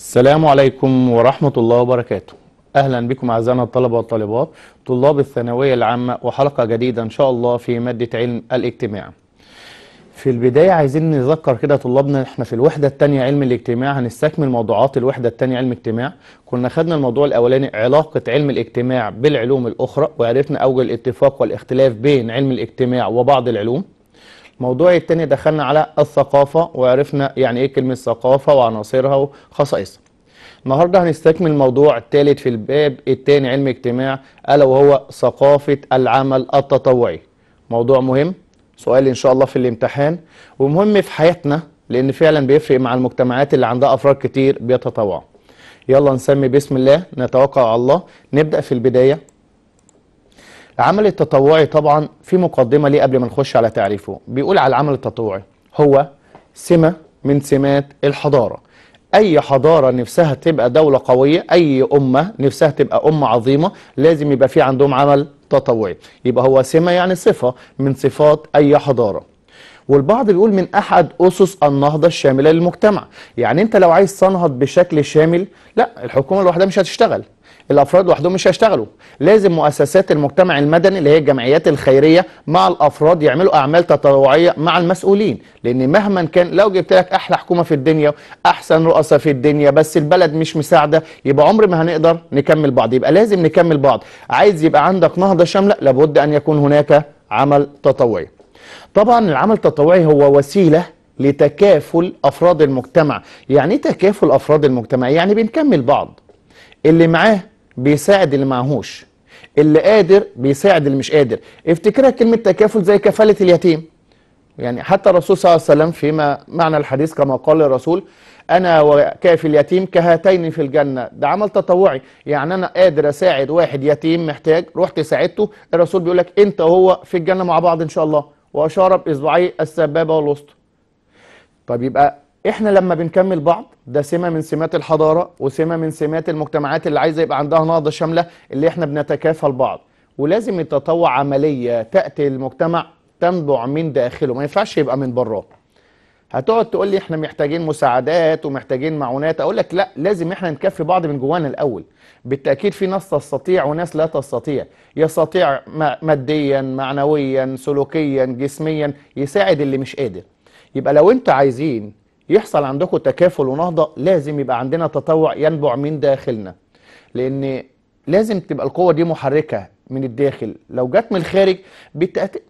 السلام عليكم ورحمة الله وبركاته أهلا بكم أعزائنا الطلبة والطالبات طلاب الثانوية العامة وحلقة جديدة إن شاء الله في مادة علم الاجتماع في البداية عايزين نذكر كده طلابنا احنا في الوحدة الثانية علم الاجتماع هنستكمل موضوعات الوحدة الثانية علم الاجتماع كنا خدنا الموضوع الأولاني علاقة علم الاجتماع بالعلوم الأخرى وعرفنا أوجه الاتفاق والاختلاف بين علم الاجتماع وبعض العلوم موضوع التاني دخلنا على الثقافة وعرفنا يعني ايه كلمة ثقافة وعناصرها وخصائصها النهاردة هنستكمل موضوع الثالث في الباب الثاني علم اجتماع ألا وهو ثقافة العمل التطوعي موضوع مهم سؤال إن شاء الله في الامتحان ومهم في حياتنا لأن فعلا بيفرق مع المجتمعات اللي عندها أفراد كتير بيتطوعوا يلا نسمي بسم الله نتوكل على الله نبدأ في البداية العمل التطوعي طبعا في مقدمه ليه قبل ما نخش على تعريفه بيقول على العمل التطوعي هو سمه من سمات الحضاره اي حضاره نفسها تبقى دوله قويه اي امه نفسها تبقى امه عظيمه لازم يبقى في عندهم عمل تطوعي يبقى هو سمه يعني صفه من صفات اي حضاره والبعض بيقول من احد اسس النهضه الشامله للمجتمع يعني انت لو عايز تنهض بشكل شامل لا الحكومه لوحدها مش هتشتغل الافراد لوحدهم مش هيشتغلوا لازم مؤسسات المجتمع المدني اللي هي الجمعيات الخيريه مع الافراد يعملوا اعمال تطوعيه مع المسؤولين لان مهما كان لو جبت لك احلى حكومه في الدنيا احسن رؤساء في الدنيا بس البلد مش مساعده يبقى عمر ما هنقدر نكمل بعض يبقى لازم نكمل بعض عايز يبقى عندك نهضه شامله لابد ان يكون هناك عمل تطوعي طبعا العمل التطوعي هو وسيله لتكافل افراد المجتمع يعني إيه تكافل افراد المجتمع يعني بنكمل بعض اللي معاه بيساعد اللي معهوش اللي قادر بيساعد اللي مش قادر افتكرها كلمه تكافل زي كفاله اليتيم يعني حتى الرسول صلى الله عليه وسلم فيما معنى الحديث كما قال الرسول انا وكافي اليتيم كهاتين في الجنه ده عمل تطوعي يعني انا قادر اساعد واحد يتيم محتاج رحت ساعدته الرسول بيقول لك انت وهو في الجنه مع بعض ان شاء الله واشار باصبعي السبابه والوسطى طب يبقى احنا لما بنكمل بعض ده سمه من سمات الحضاره وسمه من سمات المجتمعات اللي عايزه يبقى عندها نهضه شامله اللي احنا بنتكافل بعض ولازم التطوع عمليه تاتي المجتمع تنبع من داخله ما ينفعش يبقى من براه هتقعد تقول لي احنا محتاجين مساعدات ومحتاجين معونات اقول لك لا لازم احنا نكفي بعض من جوانا الاول بالتاكيد في ناس تستطيع وناس لا تستطيع يستطيع ماديا معنويا سلوكيا جسميا يساعد اللي مش قادر يبقى لو انتوا عايزين يحصل عندكم تكافل ونهضه لازم يبقى عندنا تطوع ينبع من داخلنا لان لازم تبقى القوه دي محركه من الداخل لو جت من الخارج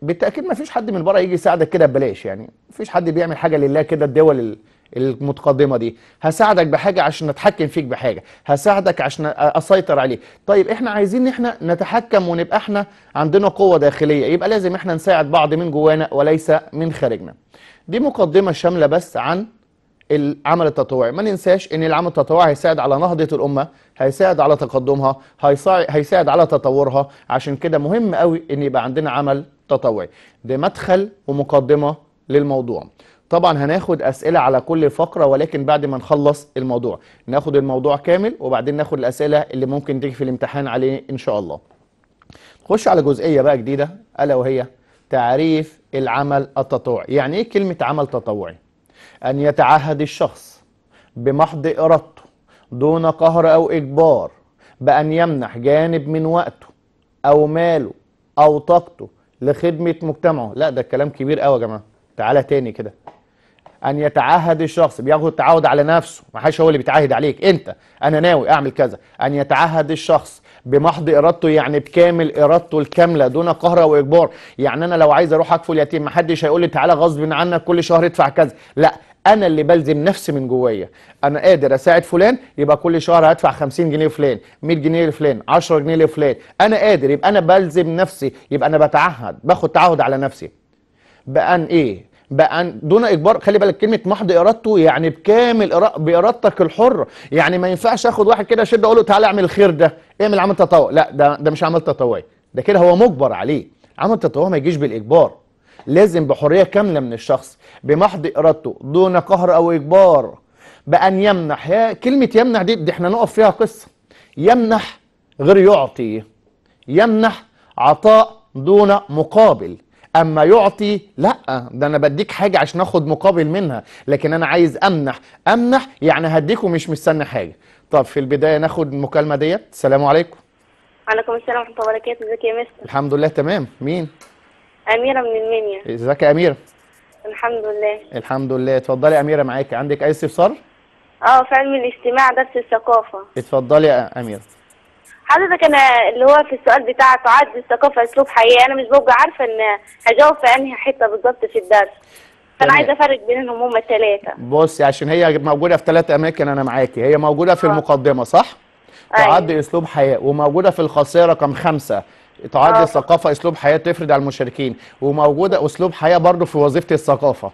بالتأكيد, ما فيش حد من بره يجي يساعدك كده ببلاش يعني ما فيش حد بيعمل حاجه لله كده الدول المتقدمه دي هساعدك بحاجه عشان اتحكم فيك بحاجه هساعدك عشان اسيطر عليك طيب احنا عايزين ان احنا نتحكم ونبقى احنا عندنا قوه داخليه يبقى لازم احنا نساعد بعض من جوانا وليس من خارجنا دي مقدمه شامله بس عن العمل التطوعي ما ننساش ان العمل التطوعي هيساعد على نهضه الامه هيساعد على تقدمها هيساعد على تطورها عشان كده مهم قوي ان يبقى عندنا عمل تطوعي ده مدخل ومقدمه للموضوع طبعا هناخد اسئله على كل فقره ولكن بعد ما نخلص الموضوع ناخد الموضوع كامل وبعدين ناخد الاسئله اللي ممكن تيجي في الامتحان عليه ان شاء الله نخش على جزئيه بقى جديده الا وهي تعريف العمل التطوعي يعني ايه كلمه عمل تطوعي أن يتعهد الشخص بمحض إرادته دون قهر أو إجبار بأن يمنح جانب من وقته أو ماله أو طاقته لخدمة مجتمعه لا ده كلام كبير قوي يا جماعة تعالى تاني كده أن يتعهد الشخص بياخد التعهد على نفسه ما حدش هو اللي بيتعهد عليك أنت أنا ناوي أعمل كذا أن يتعهد الشخص بمحض ارادته يعني بكامل ارادته الكامله دون قهر واجبار يعني انا لو عايز اروح اكفل يتيم محدش هيقول لي تعالى غصب عنك كل شهر ادفع كذا لا انا اللي بلزم نفسي من جوايا انا قادر اساعد فلان يبقى كل شهر هدفع 50 جنيه لفلان 100 جنيه لفلان 10 جنيه لفلان انا قادر يبقى انا بلزم نفسي يبقى انا بتعهد باخد تعهد على نفسي بان ايه بقى دون اجبار خلي بالك كلمه محض ارادته يعني بكامل بارادتك الحره يعني ما ينفعش اخد واحد كده اشد اقول له تعالى اعمل الخير ده اعمل عمل تطوع لا ده ده مش عمل تطوعي ده كده هو مجبر عليه عمل تطوعي ما يجيش بالاجبار لازم بحرية كاملة من الشخص بمحض إرادته دون قهر أو إجبار بأن يمنح يا كلمة يمنح دي, دي احنا نقف فيها قصة يمنح غير يعطي يمنح عطاء دون مقابل اما يعطي لا ده انا بديك حاجه عشان اخد مقابل منها لكن انا عايز امنح امنح يعني هديك ومش مستني حاجه طب في البدايه ناخد المكالمه ديت السلام عليكم وعليكم السلام ورحمه الله وبركاته ازيك يا مستر الحمد لله تمام مين أميرة من المنيا ازيك يا أميرة؟ الحمد لله الحمد لله اتفضلي يا أميرة معاكي عندك أي استفسار؟ اه في علم الاجتماع درس الثقافة اتفضلي يا أميرة حضرتك انا اللي هو في السؤال بتاع تعد الثقافه اسلوب حقيقي انا مش ببقى عارفه ان هجاوب في انهي حته بالظبط في الدرس فانا عايزه افرق بينهم هما الثلاثه بصي عشان هي موجوده في ثلاث اماكن انا معاكي هي موجوده في آه. المقدمه صح؟ أيوه. تعد اسلوب حياه وموجوده في الخاصيه رقم خمسه تعد الثقافه آه. اسلوب حياه تفرض على المشاركين وموجوده اسلوب حياه برضو في وظيفه الثقافه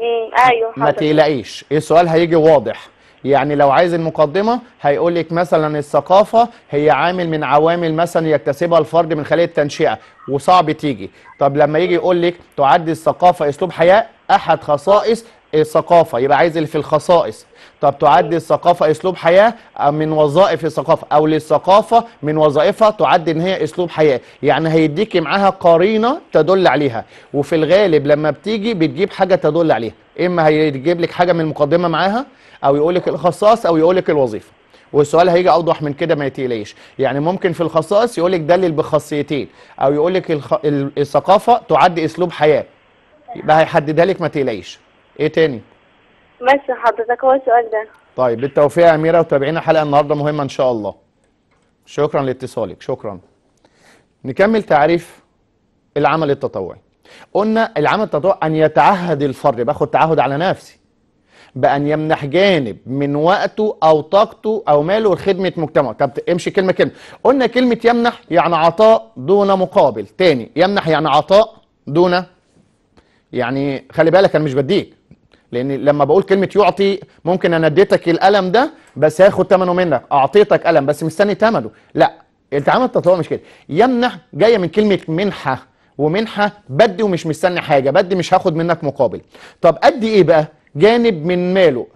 امم ايوه ما تقلقيش السؤال هيجي واضح يعني لو عايز المقدمه هيقول لك مثلا الثقافه هي عامل من عوامل مثلا يكتسبها الفرد من خلال التنشئه وصعب تيجي طب لما يجي يقول لك تعد الثقافه اسلوب حياه احد خصائص الثقافه يبقى عايز اللي في الخصائص طب تعد الثقافه اسلوب حياه من وظائف الثقافه او للثقافه من وظائفها تعد ان هي اسلوب حياه يعني هيديكي معاها قرينه تدل عليها وفي الغالب لما بتيجي بتجيب حاجه تدل عليها اما هيجيب لك حاجه من المقدمه معاها او يقول لك الخصائص او يقول لك الوظيفه والسؤال هيجي اوضح من كده ما يتقلقش يعني ممكن في الخصائص يقول لك دلل بخاصيتين او يقول لك الخ... الثقافه تعد اسلوب حياه يبقى هيحددها لك ما تقلقش ايه تاني ماشي حضرتك هو السؤال ده طيب بالتوفيق يا اميره وتابعينا حلقه النهارده مهمه ان شاء الله شكرا لاتصالك شكرا نكمل تعريف العمل التطوعي قلنا العمل التطوعي ان يتعهد الفرد باخد تعهد على نفسي بان يمنح جانب من وقته او طاقته او ماله لخدمه مجتمعه طب امشي كلمه كلمه قلنا كلمه يمنح يعني عطاء دون مقابل تاني يمنح يعني عطاء دون يعني خلي بالك انا مش بديك لان لما بقول كلمه يعطي ممكن انا اديتك القلم ده بس هاخد ثمنه منك اعطيتك قلم بس مستني ثمنه لا التعامل تطوع مش كده يمنح جايه من كلمه منحه ومنحه بدي ومش مستني حاجه بدي مش هاخد منك مقابل طب ادي ايه بقى جانب من ماله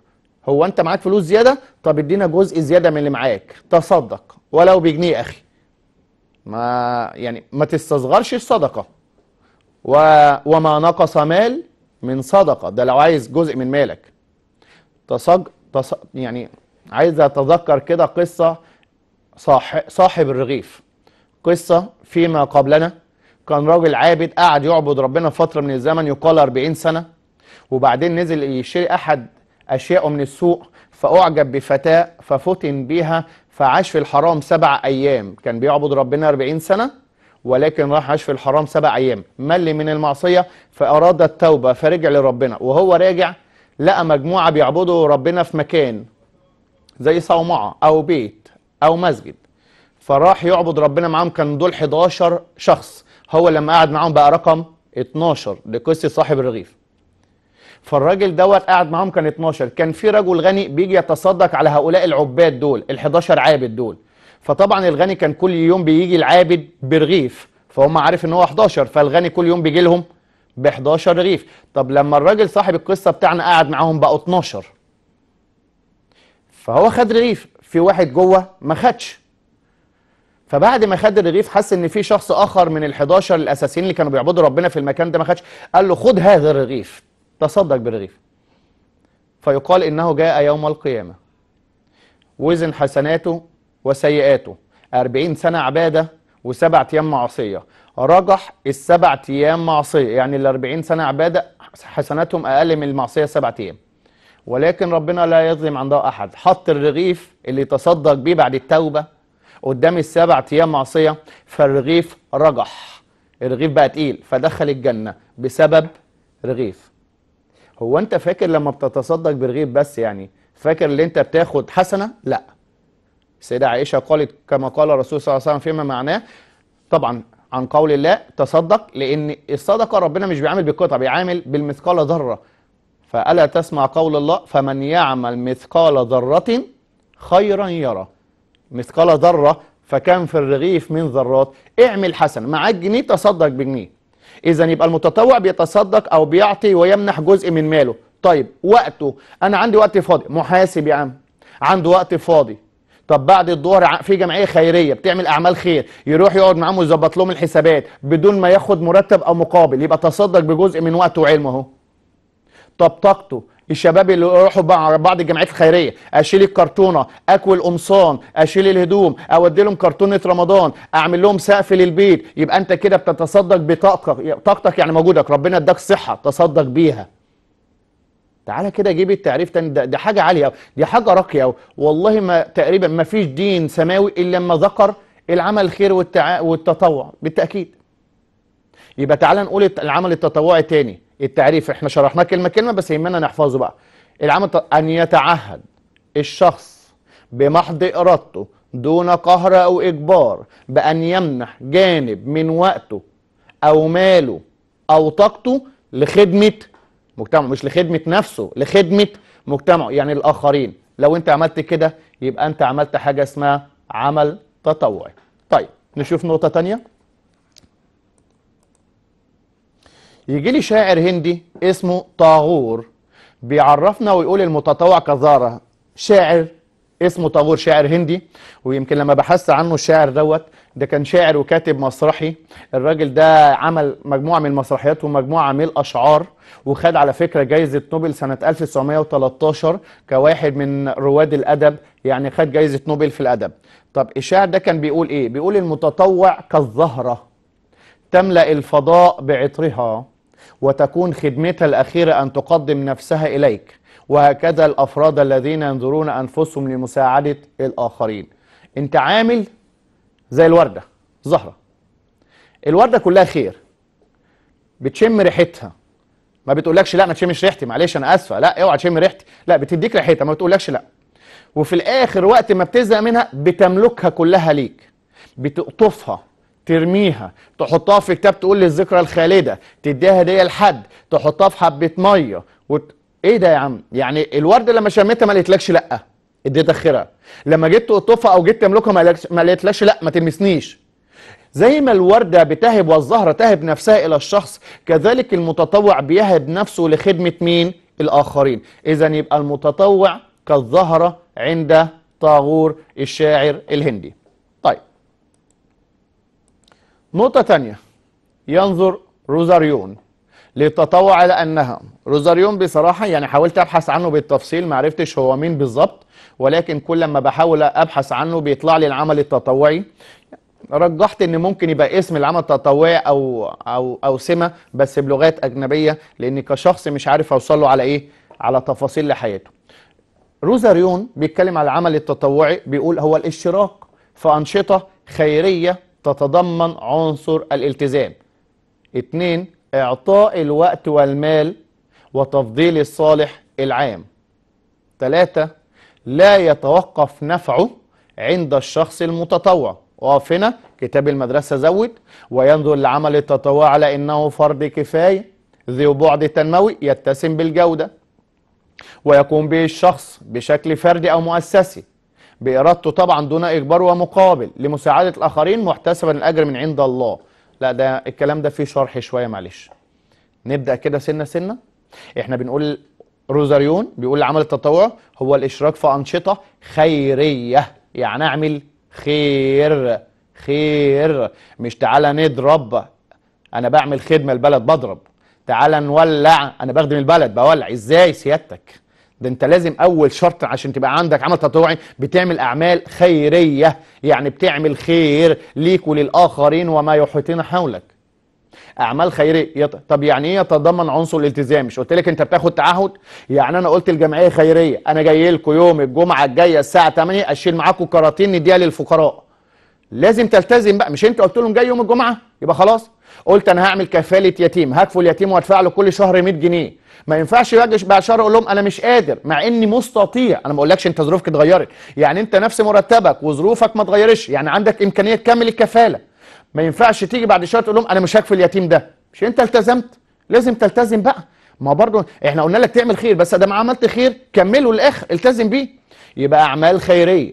هو انت معاك فلوس زياده طب ادينا جزء زياده من اللي معاك تصدق ولو بجنيه اخي ما يعني ما تستصغرش الصدقه و... وما نقص مال من صدقه ده لو عايز جزء من مالك تصج... تص... يعني عايز اتذكر كده قصه صاح... صاحب الرغيف قصه فيما قبلنا كان راجل عابد قعد يعبد ربنا فتره من الزمن يقال 40 سنه وبعدين نزل يشتري احد اشيائه من السوق فاعجب بفتاه ففتن بيها فعاش في الحرام سبع ايام كان بيعبد ربنا 40 سنه ولكن راح عاش في الحرام سبع أيام مل من المعصية فأراد التوبة فرجع لربنا وهو راجع لقى مجموعة بيعبدوا ربنا في مكان زي صومعة أو بيت أو مسجد فراح يعبد ربنا معاهم كان دول 11 شخص هو لما قعد معاهم بقى رقم 12 لقصة صاحب الرغيف فالراجل دوت قعد معاهم كان 12 كان في رجل غني بيجي يتصدق على هؤلاء العباد دول ال 11 عابد دول فطبعا الغني كان كل يوم بيجي العابد برغيف فهم عارف ان هو 11 فالغني كل يوم بيجي لهم ب 11 رغيف طب لما الراجل صاحب القصه بتاعنا قعد معاهم بقوا 12 فهو خد رغيف في واحد جوه ما خدش فبعد ما خد الرغيف حس ان في شخص اخر من ال11 الاساسيين اللي كانوا بيعبدوا ربنا في المكان ده ما خدش قال له خد هذا الرغيف تصدق بالرغيف فيقال انه جاء يوم القيامه وزن حسناته وسيئاته أربعين سنة عبادة وسبعة أيام معصية رجح السبعة أيام معصية يعني الأربعين سنة عبادة حسناتهم أقل من المعصية سبعة أيام ولكن ربنا لا يظلم عندها أحد حط الرغيف اللي تصدق بيه بعد التوبة قدام السبعة أيام معصية فالرغيف رجح الرغيف بقى تقيل فدخل الجنة بسبب رغيف هو أنت فاكر لما بتتصدق برغيف بس يعني فاكر اللي أنت بتاخد حسنة؟ لأ السيدة عائشة قالت كما قال الرسول صلى الله عليه وسلم فيما معناه طبعا عن قول الله تصدق لأن الصدقة ربنا مش بيعامل بالقطع بيعامل بالمثقال ذرة فألا تسمع قول الله فمن يعمل مثقال ذرة خيرا يرى مثقال ذرة فكان في الرغيف من ذرات اعمل حسن معاك جنيه تصدق بجنيه إذا يبقى المتطوع بيتصدق أو بيعطي ويمنح جزء من ماله طيب وقته أنا عندي وقت فاضي محاسب يا عم عنده وقت فاضي طب بعد الظهر في جمعيه خيريه بتعمل اعمال خير يروح يقعد معاهم ويظبط لهم الحسابات بدون ما ياخد مرتب او مقابل يبقى تصدق بجزء من وقته وعلمه اهو طب طاقته الشباب اللي يروحوا بعض الجمعيات الخيريه اشيل الكرتونه اكوي القمصان اشيل الهدوم اودي لهم كرتونه رمضان اعمل لهم سقف للبيت يبقى انت كده بتتصدق بطاقتك طاقتك يعني موجودك ربنا اداك صحه تصدق بيها تعالى كده جيب التعريف تاني ده, ده حاجه عاليه قوي دي حاجه راقيه قوي والله ما تقريبا ما فيش دين سماوي الا لما ذكر العمل الخير والتع... والتطوع بالتاكيد يبقى تعالى نقول العمل التطوعي تاني التعريف احنا شرحناه كلمه كلمه بس يهمنا نحفظه بقى العمل ان يتعهد الشخص بمحض ارادته دون قهر او اجبار بان يمنح جانب من وقته او ماله او طاقته لخدمه مجتمعه مش لخدمه نفسه لخدمه مجتمعه يعني الاخرين لو انت عملت كده يبقى انت عملت حاجه اسمها عمل تطوعي طيب نشوف نقطه ثانيه يجي لي شاعر هندي اسمه طاغور بيعرفنا ويقول المتطوع كزاره شاعر اسمه طاغور شاعر هندي ويمكن لما بحثت عنه الشاعر دوت ده كان شاعر وكاتب مسرحي الراجل ده عمل مجموعة من المسرحيات ومجموعة من الأشعار وخد على فكرة جايزة نوبل سنة 1913 كواحد من رواد الأدب يعني خد جايزة نوبل في الأدب طب الشاعر ده كان بيقول إيه؟ بيقول المتطوع كالزهرة تملأ الفضاء بعطرها وتكون خدمتها الأخيرة أن تقدم نفسها إليك وهكذا الأفراد الذين ينظرون أنفسهم لمساعدة الآخرين أنت عامل زي الورده زهرة الورده كلها خير بتشم ريحتها ما بتقولكش لا ما تشمش ريحتي معلش انا اسفه لا اوعى تشم ريحتي لا بتديك ريحتها ما بتقولكش لا وفي الاخر وقت ما بتزهق منها بتملكها كلها ليك بتقطفها ترميها تحطها في كتاب تقول للذكرى الخالده تديها هديه لحد تحطها في حبه ميه وت... ايه ده يا عم يعني الورده لما شميتها ما قالتلكش لا اديتك خيرها لما جيت تقطفها او جيت تملكها ما قالتلاش لا ما تلمسنيش زي ما الوردة بتهب والزهرة تهب نفسها إلى الشخص كذلك المتطوع بيهب نفسه لخدمة مين؟ الآخرين إذا يبقى المتطوع كالزهرة عند طاغور الشاعر الهندي طيب نقطة تانية ينظر روزاريون للتطوع على أنها روزاريون بصراحة يعني حاولت أبحث عنه بالتفصيل معرفتش هو مين بالظبط ولكن كل ما بحاول ابحث عنه بيطلع لي العمل التطوعي رجحت ان ممكن يبقى اسم العمل التطوعي او او او سمه بس بلغات اجنبيه لان كشخص مش عارف اوصل له على ايه على تفاصيل لحياته روزاريون بيتكلم على العمل التطوعي بيقول هو الاشتراك في انشطه خيريه تتضمن عنصر الالتزام اتنين اعطاء الوقت والمال وتفضيل الصالح العام ثلاثة لا يتوقف نفعه عند الشخص المتطوع وقف هنا كتاب المدرسة زود وينظر لعمل التطوع على أنه فرض كفاية ذو بعد تنموي يتسم بالجودة ويقوم به الشخص بشكل فردي أو مؤسسي بإرادته طبعا دون إجبار ومقابل لمساعدة الآخرين محتسبا الأجر من عند الله لا ده الكلام ده فيه شرح شوية معلش نبدأ كده سنة سنة احنا بنقول روزاريون بيقول العمل التطوعي هو الاشراك في انشطه خيريه يعني اعمل خير خير مش تعالى نضرب انا بعمل خدمه البلد بضرب تعالى نولع انا بخدم البلد بولع ازاي سيادتك ده انت لازم اول شرط عشان تبقى عندك عمل تطوعي بتعمل اعمال خيريه يعني بتعمل خير ليك وللاخرين وما يحيطون حولك اعمال خيريه يط... طب يعني ايه يتضمن عنصر الالتزام مش قلت لك انت بتاخد تعهد يعني انا قلت الجمعيه خيريه انا جاي لكم يوم الجمعه الجايه الساعه 8 اشيل معاكم كراتين نديها للفقراء لازم تلتزم بقى مش انت قلت لهم جاي يوم الجمعه يبقى خلاص قلت انا هعمل كفاله يتيم هكفل يتيم وادفع له كل شهر 100 جنيه ما ينفعش بقى بعد شهر اقول لهم انا مش قادر مع اني مستطيع انا ما اقولكش انت ظروفك اتغيرت يعني انت نفس مرتبك وظروفك ما اتغيرتش يعني عندك امكانيه تكمل الكفاله ما ينفعش تيجي بعد شويه تقول لهم انا مش هكفي اليتيم ده مش انت التزمت لازم تلتزم بقى ما برضه احنا قلنا لك تعمل خير بس ما عملت خير كمله للاخر التزم بيه يبقى اعمال خيريه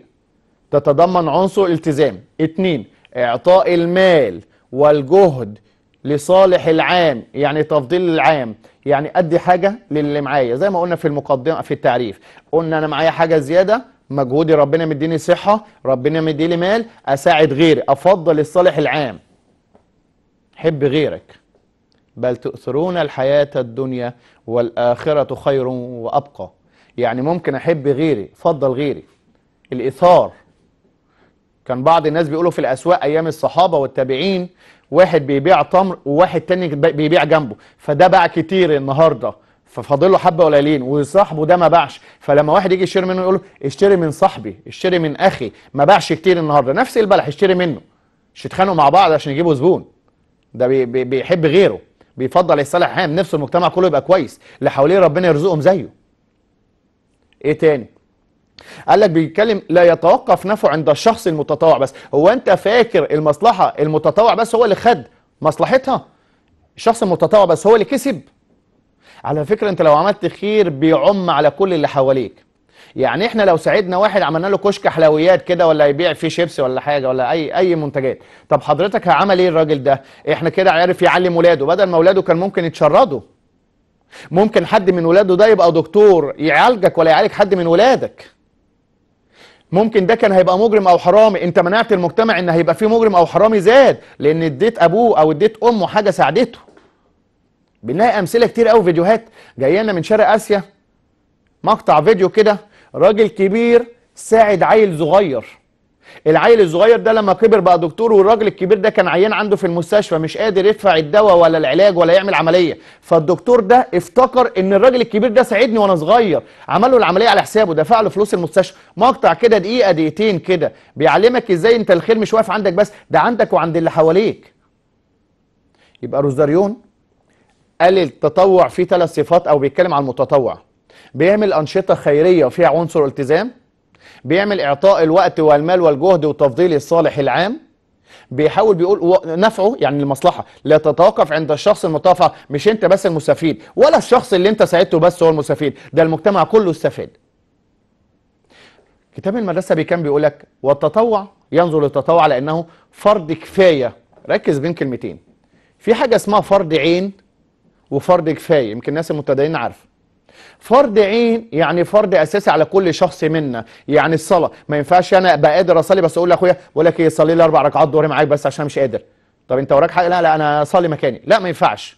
تتضمن عنصر التزام اتنين اعطاء المال والجهد لصالح العام يعني تفضيل العام يعني ادي حاجه للي معايا زي ما قلنا في المقدمه في التعريف قلنا انا معايا حاجه زياده مجهودي ربنا مديني صحه ربنا مديني مال اساعد غيري افضل الصالح العام حب غيرك بل تؤثرون الحياه الدنيا والاخره خير وابقى يعني ممكن احب غيري افضل غيري الايثار كان بعض الناس بيقولوا في الاسواق ايام الصحابه والتابعين واحد بيبيع تمر وواحد تاني بيبيع جنبه فده باع كتير النهارده ففاضل له حبه قليلين وصاحبه ده ما باعش فلما واحد يجي يشتري منه يقول له اشتري من صاحبي اشتري من اخي ما باعش كتير النهارده نفس البلح اشتري منه مش يتخانقوا مع بعض عشان يجيبوا زبون ده بي بي بيحب غيره بيفضل يصالح حام نفسه المجتمع كله يبقى كويس اللي حواليه ربنا يرزقهم زيه ايه تاني قال لك بيتكلم لا يتوقف نفعه عند الشخص المتطوع بس هو انت فاكر المصلحه المتطوع بس هو اللي خد مصلحتها الشخص المتطوع بس هو اللي كسب على فكرة انت لو عملت خير بيعم على كل اللي حواليك يعني احنا لو ساعدنا واحد عملنا له كشك حلويات كده ولا يبيع فيه شيبسي ولا حاجه ولا اي اي منتجات طب حضرتك هعمل ايه الراجل ده احنا كده عارف يعلم ولاده بدل ما ولاده كان ممكن يتشردوا ممكن حد من ولاده ده يبقى دكتور يعالجك ولا يعالج حد من ولادك ممكن ده كان هيبقى مجرم او حرامي انت منعت المجتمع ان هيبقى فيه مجرم او حرامي زاد لان اديت ابوه او اديت امه حاجه ساعدته بنلاقي امثله كتير قوي فيديوهات جايه لنا من شرق اسيا مقطع فيديو كده راجل كبير ساعد عيل صغير العيل الصغير ده لما كبر بقى دكتور والراجل الكبير ده كان عيان عنده في المستشفى مش قادر يدفع الدواء ولا العلاج ولا يعمل عمليه فالدكتور ده افتكر ان الراجل الكبير ده ساعدني وانا صغير عمل له العمليه على حسابه دفع له فلوس المستشفى مقطع كده دقيقه دقيقتين كده بيعلمك ازاي انت الخير مش واقف عندك بس ده عندك وعند اللي حواليك يبقى روزاريون قال التطوع فيه ثلاث صفات او بيتكلم عن المتطوع بيعمل انشطه خيريه وفيها عنصر التزام بيعمل اعطاء الوقت والمال والجهد وتفضيل الصالح العام بيحاول بيقول نفعه يعني المصلحه لا تتوقف عند الشخص المتطوع مش انت بس المستفيد ولا الشخص اللي انت ساعدته بس هو المستفيد ده المجتمع كله استفاد كتاب المدرسه بكام بيقول لك والتطوع ينظر للتطوع لانه فرض كفايه ركز بين كلمتين في حاجه اسمها فرض عين وفرض كفايه يمكن الناس المبتدئين عارفه فرض عين يعني فرض اساسي على كل شخص منا يعني الصلاه ما ينفعش انا ابقى قادر اصلي بس اقول لاخويا بقول لك ايه صلي لي اربع ركعات ظهر معاك بس عشان مش قادر طب انت وراك حاجه لا لا انا اصلي مكاني لا ما ينفعش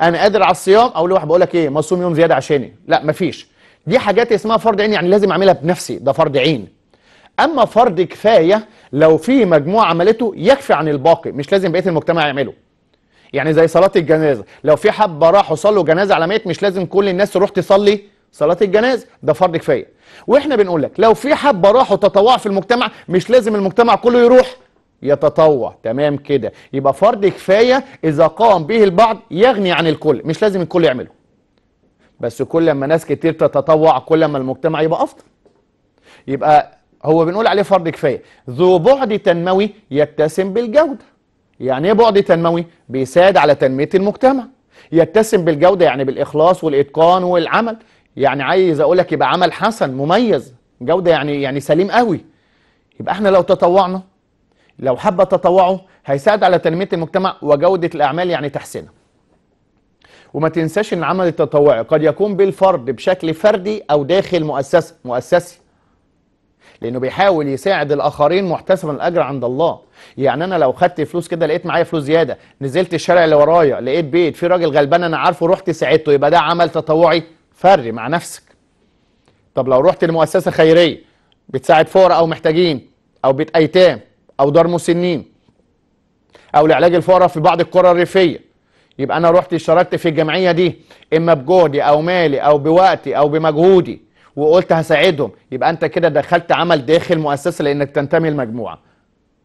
انا قادر على الصيام اقول لواحد بقول لك ايه مصوم يوم زياده عشاني لا ما فيش دي حاجات اسمها فرض عين يعني لازم اعملها بنفسي ده فرض عين اما فرض كفايه لو في مجموعه عملته يكفي عن الباقي مش لازم بقيه المجتمع يعمله يعني زي صلاه الجنازه لو في حبه راحوا صلوا جنازه على ميت مش لازم كل الناس تروح تصلي صلاه الجنازه ده فرض كفايه واحنا بنقول لك لو في حبه راحوا تطوع في المجتمع مش لازم المجتمع كله يروح يتطوع تمام كده يبقى فرض كفايه اذا قام به البعض يغني عن الكل مش لازم الكل يعمله بس كل ما ناس كتير تتطوع كل ما المجتمع يبقى افضل يبقى هو بنقول عليه فرض كفايه ذو بعد تنموي يتسم بالجوده يعني ايه بعد تنموي بيساعد على تنميه المجتمع يتسم بالجوده يعني بالاخلاص والاتقان والعمل يعني عايز اقول لك يبقى عمل حسن مميز جوده يعني يعني سليم قوي يبقى احنا لو تطوعنا لو حب تطوعه هيساعد على تنميه المجتمع وجوده الاعمال يعني تحسينها وما تنساش ان العمل التطوعي قد يكون بالفرد بشكل فردي او داخل مؤسسه مؤسسي لانه بيحاول يساعد الاخرين محتسبا الاجر عند الله يعني انا لو خدت فلوس كده لقيت معايا فلوس زياده نزلت الشارع اللي ورايا لقيت بيت في راجل غلبان انا عارفه رحت ساعدته يبقى ده عمل تطوعي فري مع نفسك طب لو رحت لمؤسسه خيريه بتساعد فقراء او محتاجين او بيت ايتام او دار مسنين او لعلاج الفقراء في بعض القرى الريفيه يبقى انا رحت اشتركت في الجمعيه دي اما بجهدي او مالي او بوقتي او بمجهودي وقلت هساعدهم يبقى انت كده دخلت عمل داخل مؤسسه لانك تنتمي لمجموعه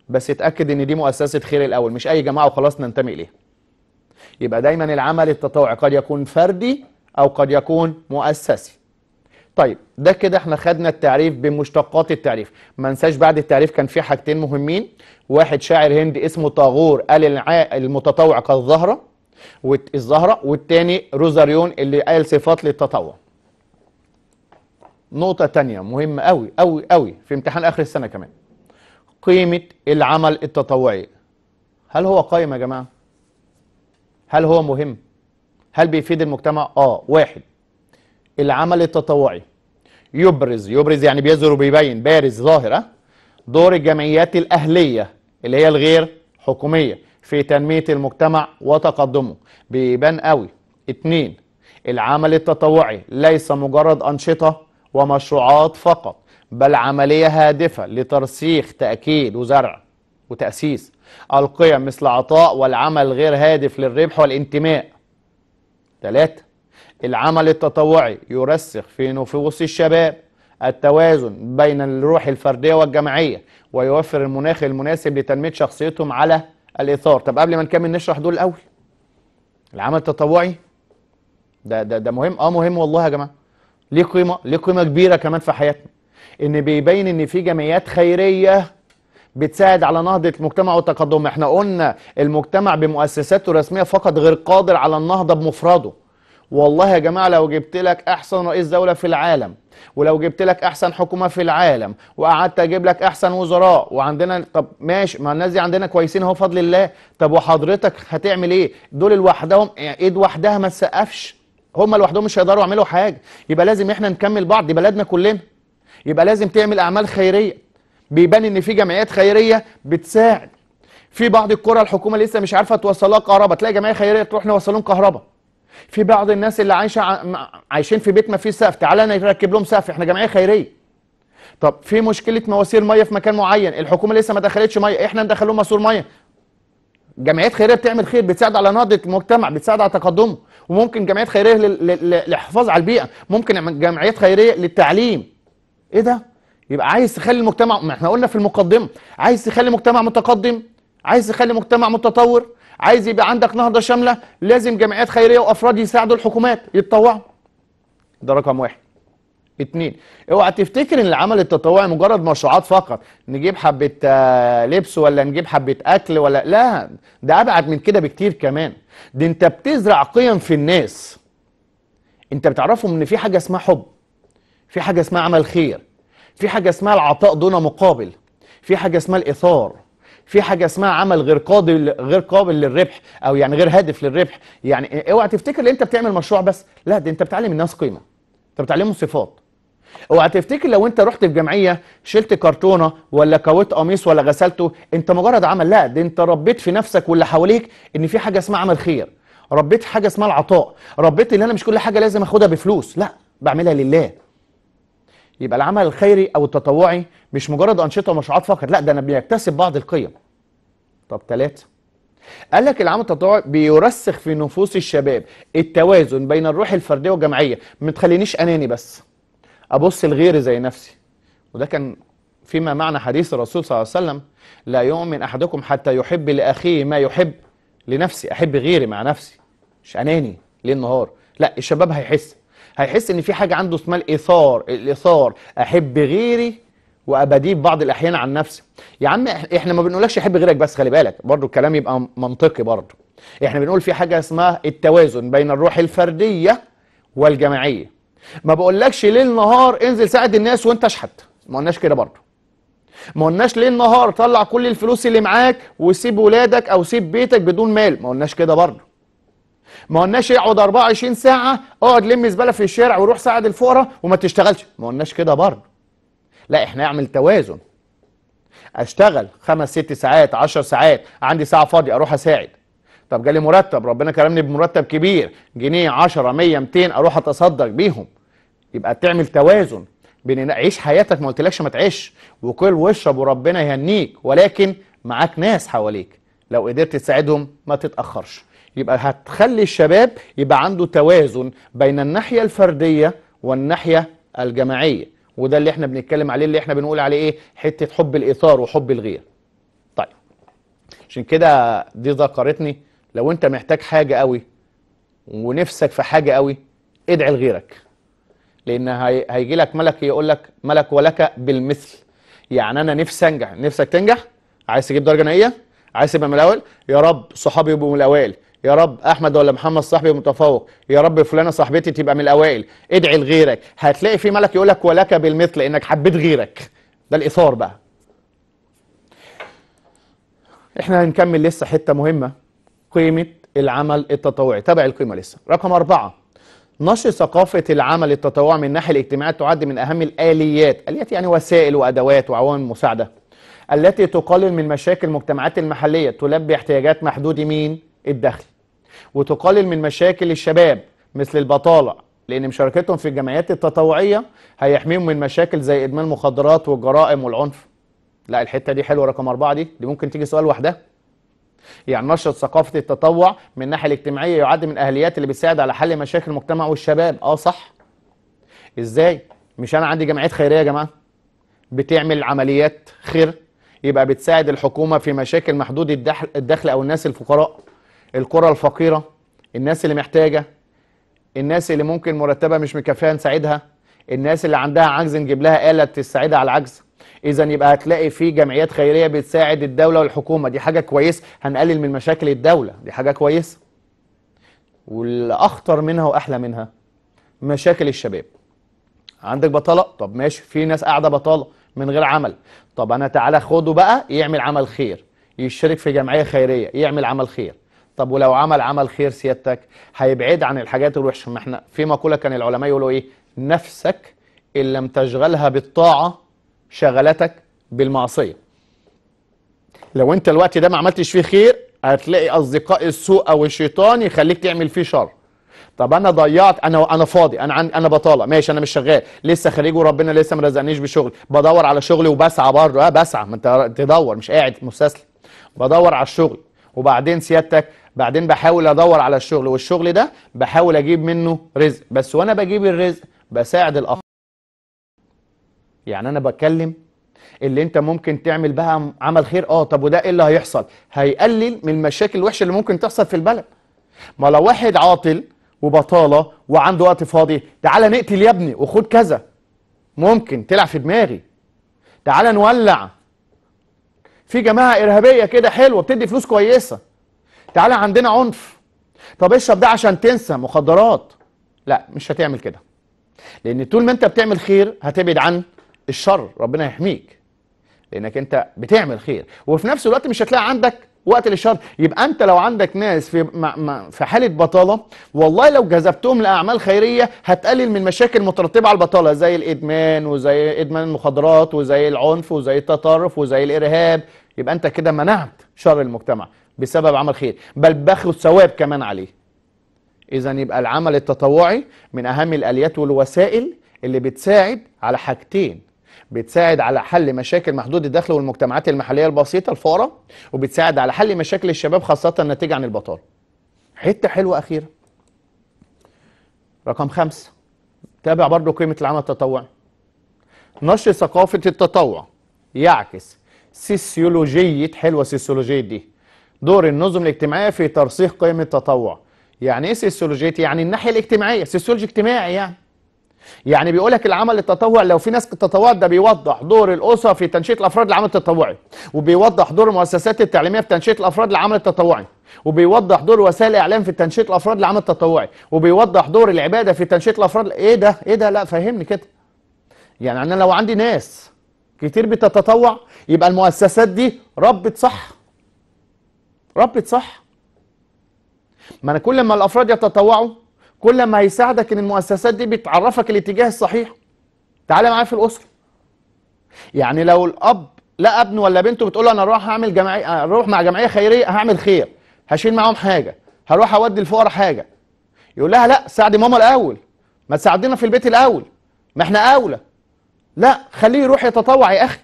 بس اتاكد ان دي مؤسسه خير الاول مش اي جماعه وخلاص ننتمي اليها يبقى دايما العمل التطوعي قد يكون فردي او قد يكون مؤسسي طيب ده كده احنا خدنا التعريف بمشتقات التعريف ما انساش بعد التعريف كان في حاجتين مهمين واحد شاعر هندي اسمه طاغور قال المتطوع كالزهره الزهره والتاني روزاريون اللي قال صفات للتطوع نقطه تانية مهمه قوي قوي قوي في امتحان اخر السنه كمان قيمة العمل التطوعي هل هو قائم يا جماعة؟ هل هو مهم؟ هل بيفيد المجتمع؟ آه واحد العمل التطوعي يبرز يبرز يعني بيظهر وبيبين بارز ظاهرة دور الجمعيات الأهلية اللي هي الغير حكومية في تنمية المجتمع وتقدمه بيبان قوي اتنين العمل التطوعي ليس مجرد أنشطة ومشروعات فقط بل عملية هادفة لترسيخ تأكيد وزرع وتأسيس القيم مثل عطاء والعمل غير هادف للربح والانتماء ثلاثة العمل التطوعي يرسخ في نفوس الشباب التوازن بين الروح الفردية والجماعية ويوفر المناخ المناسب لتنمية شخصيتهم على الإثار طب قبل ما نكمل نشرح دول الأول العمل التطوعي ده ده ده مهم اه مهم والله يا جماعه ليه قيمه ليه قيمه كبيره كمان في حياتنا ان بيبين ان في جمعيات خيريه بتساعد على نهضة المجتمع وتقدمه احنا قلنا المجتمع بمؤسساته الرسمية فقط غير قادر على النهضة بمفرده والله يا جماعة لو جبت لك أحسن رئيس دولة في العالم ولو جبت لك أحسن حكومة في العالم وقعدت أجيب لك أحسن وزراء وعندنا طب ماشي ما الناس دي عندنا كويسين أهو بفضل الله طب وحضرتك هتعمل إيه؟ دول لوحدهم إيد وحدها ما تسقفش هم لوحدهم مش هيقدروا يعملوا حاجة يبقى لازم إحنا نكمل بعض دي بلدنا كلنا يبقى لازم تعمل اعمال خيريه بيبان ان في جمعيات خيريه بتساعد في بعض القرى الحكومه لسه مش عارفه توصلها كهرباء تلاقي جمعيه خيريه تروح نوصل لهم كهرباء في بعض الناس اللي عايشه عايشين في بيت ما فيه سقف تعالى نركب لهم سقف احنا جمعيه خيريه طب في مشكله مواسير ميه في مكان معين الحكومه لسه ما دخلتش ميه احنا ندخل لهم ماسور ميه جمعيات خيريه بتعمل خير بتساعد على نهضه المجتمع بتساعد على تقدمه وممكن جمعيات خيريه للحفاظ على البيئه ممكن جمعيات خيريه للتعليم ايه ده يبقى عايز تخلي المجتمع ما احنا قلنا في المقدمه عايز تخلي مجتمع متقدم عايز تخلي مجتمع متطور عايز يبقى عندك نهضه شامله لازم جمعيات خيريه وافراد يساعدوا الحكومات يتطوعوا ده رقم واحد اتنين اوعى تفتكر ان العمل التطوعي مجرد مشروعات فقط نجيب حبه آه، لبس ولا نجيب حبه اكل ولا لا ده ابعد من كده بكتير كمان ده انت بتزرع قيم في الناس انت بتعرفهم ان في حاجه اسمها حب في حاجة اسمها عمل خير في حاجة اسمها العطاء دون مقابل في حاجة اسمها الإثار في حاجة اسمها عمل غير قابل غير قابل للربح أو يعني غير هادف للربح يعني إيه، اوعى تفتكر ان انت بتعمل مشروع بس لا ده انت بتعلم الناس قيمة انت بتعلمهم صفات اوعى تفتكر لو انت رحت في جمعيه شلت كرتونه ولا كويت قميص ولا غسلته انت مجرد عمل لا ده انت ربيت في نفسك واللي حواليك ان في حاجه اسمها عمل خير ربيت حاجه اسمها العطاء ربيت ان انا مش كل حاجه لازم اخدها بفلوس لا بعملها لله يبقى العمل الخيري او التطوعي مش مجرد انشطه ومشروعات فقط لا ده انا بيكتسب بعض القيم طب ثلاثه قال لك العمل التطوعي بيرسخ في نفوس الشباب التوازن بين الروح الفرديه والجمعيه ما تخلينيش اناني بس ابص لغيري زي نفسي وده كان فيما معنى حديث الرسول صلى الله عليه وسلم لا يؤمن احدكم حتى يحب لاخيه ما يحب لنفسي احب غيري مع نفسي مش اناني ليل نهار لا الشباب هيحس هيحس ان في حاجه عنده اسمها الايثار الايثار احب غيري واباديه بعض الاحيان عن نفسي يا عم احنا ما بنقولكش احب غيرك بس خلي بالك برضو الكلام يبقى منطقي برضو احنا بنقول في حاجه اسمها التوازن بين الروح الفرديه والجماعيه ما بقولكش ليل نهار انزل ساعد الناس وانت اشحت ما قلناش كده برضو ما قلناش ليل نهار طلع كل الفلوس اللي معاك وسيب ولادك او سيب بيتك بدون مال ما قلناش كده برضو ما قلناش اقعد 24 ساعه اقعد لم زباله في الشارع وروح ساعد الفقراء وما تشتغلش ما قلناش كده برضه لا احنا نعمل توازن اشتغل خمس ست ساعات 10 ساعات عندي ساعه فاضيه اروح اساعد طب جالي مرتب ربنا كرمني بمرتب كبير جنيه 10 100 200 اروح اتصدق بيهم يبقى تعمل توازن بين عيش حياتك ما قلتلكش ما تعيش وكل واشرب وربنا يهنيك ولكن معاك ناس حواليك لو قدرت تساعدهم ما تتاخرش يبقى هتخلي الشباب يبقى عنده توازن بين الناحية الفردية والناحية الجماعية وده اللي احنا بنتكلم عليه اللي احنا بنقول عليه ايه حتة حب الإثار وحب الغير طيب عشان كده دي ذكرتني لو انت محتاج حاجة قوي ونفسك في حاجة قوي ادعي لغيرك لان هيجي لك ملك يقول لك ملك ولك بالمثل يعني انا نفسي انجح نفسك تنجح عايز تجيب درجه نهائيه عايز تبقى من الاول يا رب صحابي يبقوا من الاوائل يا رب احمد ولا محمد صاحبي متفوق يا رب فلانه صاحبتي تبقى من الاوائل ادعي لغيرك هتلاقي في ملك يقول لك ولك بالمثل انك حبيت غيرك ده الايثار بقى احنا هنكمل لسه حته مهمه قيمه العمل التطوعي تابع القيمه لسه رقم أربعة نشر ثقافة العمل التطوعي من الناحية الاجتماعية تعد من أهم الآليات آليات يعني وسائل وأدوات وعوامل مساعدة التي تقلل من مشاكل المجتمعات المحلية تلبي احتياجات محدود مين؟ الدخل وتقلل من مشاكل الشباب مثل البطالة لأن مشاركتهم في الجمعيات التطوعية هيحميهم من مشاكل زي إدمان المخدرات والجرائم والعنف لا الحتة دي حلوة رقم أربعة دي دي ممكن تيجي سؤال واحدة يعني نشر ثقافة التطوع من الناحية الاجتماعية يعد من أهليات اللي بتساعد على حل مشاكل المجتمع والشباب اه صح ازاي مش أنا عندي جمعيات خيرية يا جماعة بتعمل عمليات خير يبقى بتساعد الحكومة في مشاكل محدود الدخل, الدخل أو الناس الفقراء القرى الفقيره الناس اللي محتاجه الناس اللي ممكن مرتبه مش مكافئة نساعدها الناس اللي عندها عجز نجيب لها آلة تساعدها على العجز اذا يبقى هتلاقي في جمعيات خيريه بتساعد الدوله والحكومه دي حاجه كويسه هنقلل من مشاكل الدوله دي حاجه كويسه والاخطر منها واحلى منها مشاكل الشباب عندك بطاله طب ماشي في ناس قاعده بطاله من غير عمل طب انا تعالى خده بقى يعمل عمل خير يشترك في جمعيه خيريه يعمل عمل خير طب ولو عمل عمل خير سيادتك هيبعد عن الحاجات الوحشه ما احنا في مقوله كان العلماء يقولوا ايه نفسك ان لم تشغلها بالطاعه شغلتك بالمعصيه لو انت الوقت ده ما عملتش فيه خير هتلاقي اصدقاء السوء او الشيطان يخليك تعمل فيه شر طب انا ضيعت انا انا فاضي انا عن انا بطاله ماشي انا مش شغال لسه خريج وربنا لسه ما رزقنيش بشغل بدور على شغل وبسعى بره أه بسعى ما انت تدور مش قاعد مستسلم بدور على الشغل وبعدين سيادتك بعدين بحاول ادور على الشغل والشغل ده بحاول اجيب منه رزق بس وانا بجيب الرزق بساعد الاخر يعني انا بتكلم اللي انت ممكن تعمل بها عمل خير اه طب وده ايه اللي هيحصل هيقلل من المشاكل الوحشه اللي ممكن تحصل في البلد ما لو واحد عاطل وبطاله وعنده وقت فاضي تعالى نقتل يا ابني وخد كذا ممكن تلعب في دماغي تعالى نولع في جماعه ارهابيه كده حلوه بتدي فلوس كويسه تعالى عندنا عنف طب اشرب ده عشان تنسى مخدرات لا مش هتعمل كده لان طول ما انت بتعمل خير هتبعد عن الشر ربنا يحميك لانك انت بتعمل خير وفي نفس الوقت مش هتلاقي عندك وقت للشر يبقى انت لو عندك ناس في ما ما في حاله بطاله والله لو جذبتهم لاعمال خيريه هتقلل من مشاكل مترتبه على البطاله زي الادمان وزي ادمان المخدرات وزي العنف وزي التطرف وزي الارهاب يبقى انت كده منعت شر المجتمع بسبب عمل خير بل باخد ثواب كمان عليه اذا يبقى العمل التطوعي من اهم الاليات والوسائل اللي بتساعد على حاجتين بتساعد على حل مشاكل محدود الدخل والمجتمعات المحليه البسيطه الفقراء وبتساعد على حل مشاكل الشباب خاصه الناتجه عن البطاله حته حلوه اخيره رقم خمسة تابع برضو قيمة العمل التطوعي نشر ثقافة التطوع يعكس سيسيولوجية حلوة سيسيولوجية دي دور النظم الاجتماعيه في ترسيخ قيم التطوع يعني ايه سيسيولوجي يعني الناحيه الاجتماعيه سيسيولوجي اجتماعي يعني يعني بيقول لك العمل التطوعي لو في ناس تتطوعت ده بيوضح دور الاسره في تنشئه الافراد للعمل التطوعي وبيوضح دور المؤسسات التعليميه في تنشئه الافراد للعمل التطوعي وبيوضح دور وسائل الاعلام في تنشئه الافراد للعمل التطوعي وبيوضح دور العباده في تنشئه الافراد ايه ده ايه ده لا فهمني كده يعني انا لو عندي ناس كتير بتتطوع يبقى المؤسسات دي ربت صح ربت صح ما انا كل ما الافراد يتطوعوا كل ما هيساعدك ان المؤسسات دي بتعرفك الاتجاه الصحيح تعالى معايا في الاسره يعني لو الاب لا ابنه ولا بنته بتقول له انا اروح هعمل جمعيه اروح مع جمعيه خيريه هعمل خير هشيل معاهم حاجه هروح اودي الفقراء حاجه يقول لها لا ساعدي ماما الاول ما تساعدينا في البيت الاول ما احنا اولى لا خليه يروح يتطوع يا اخي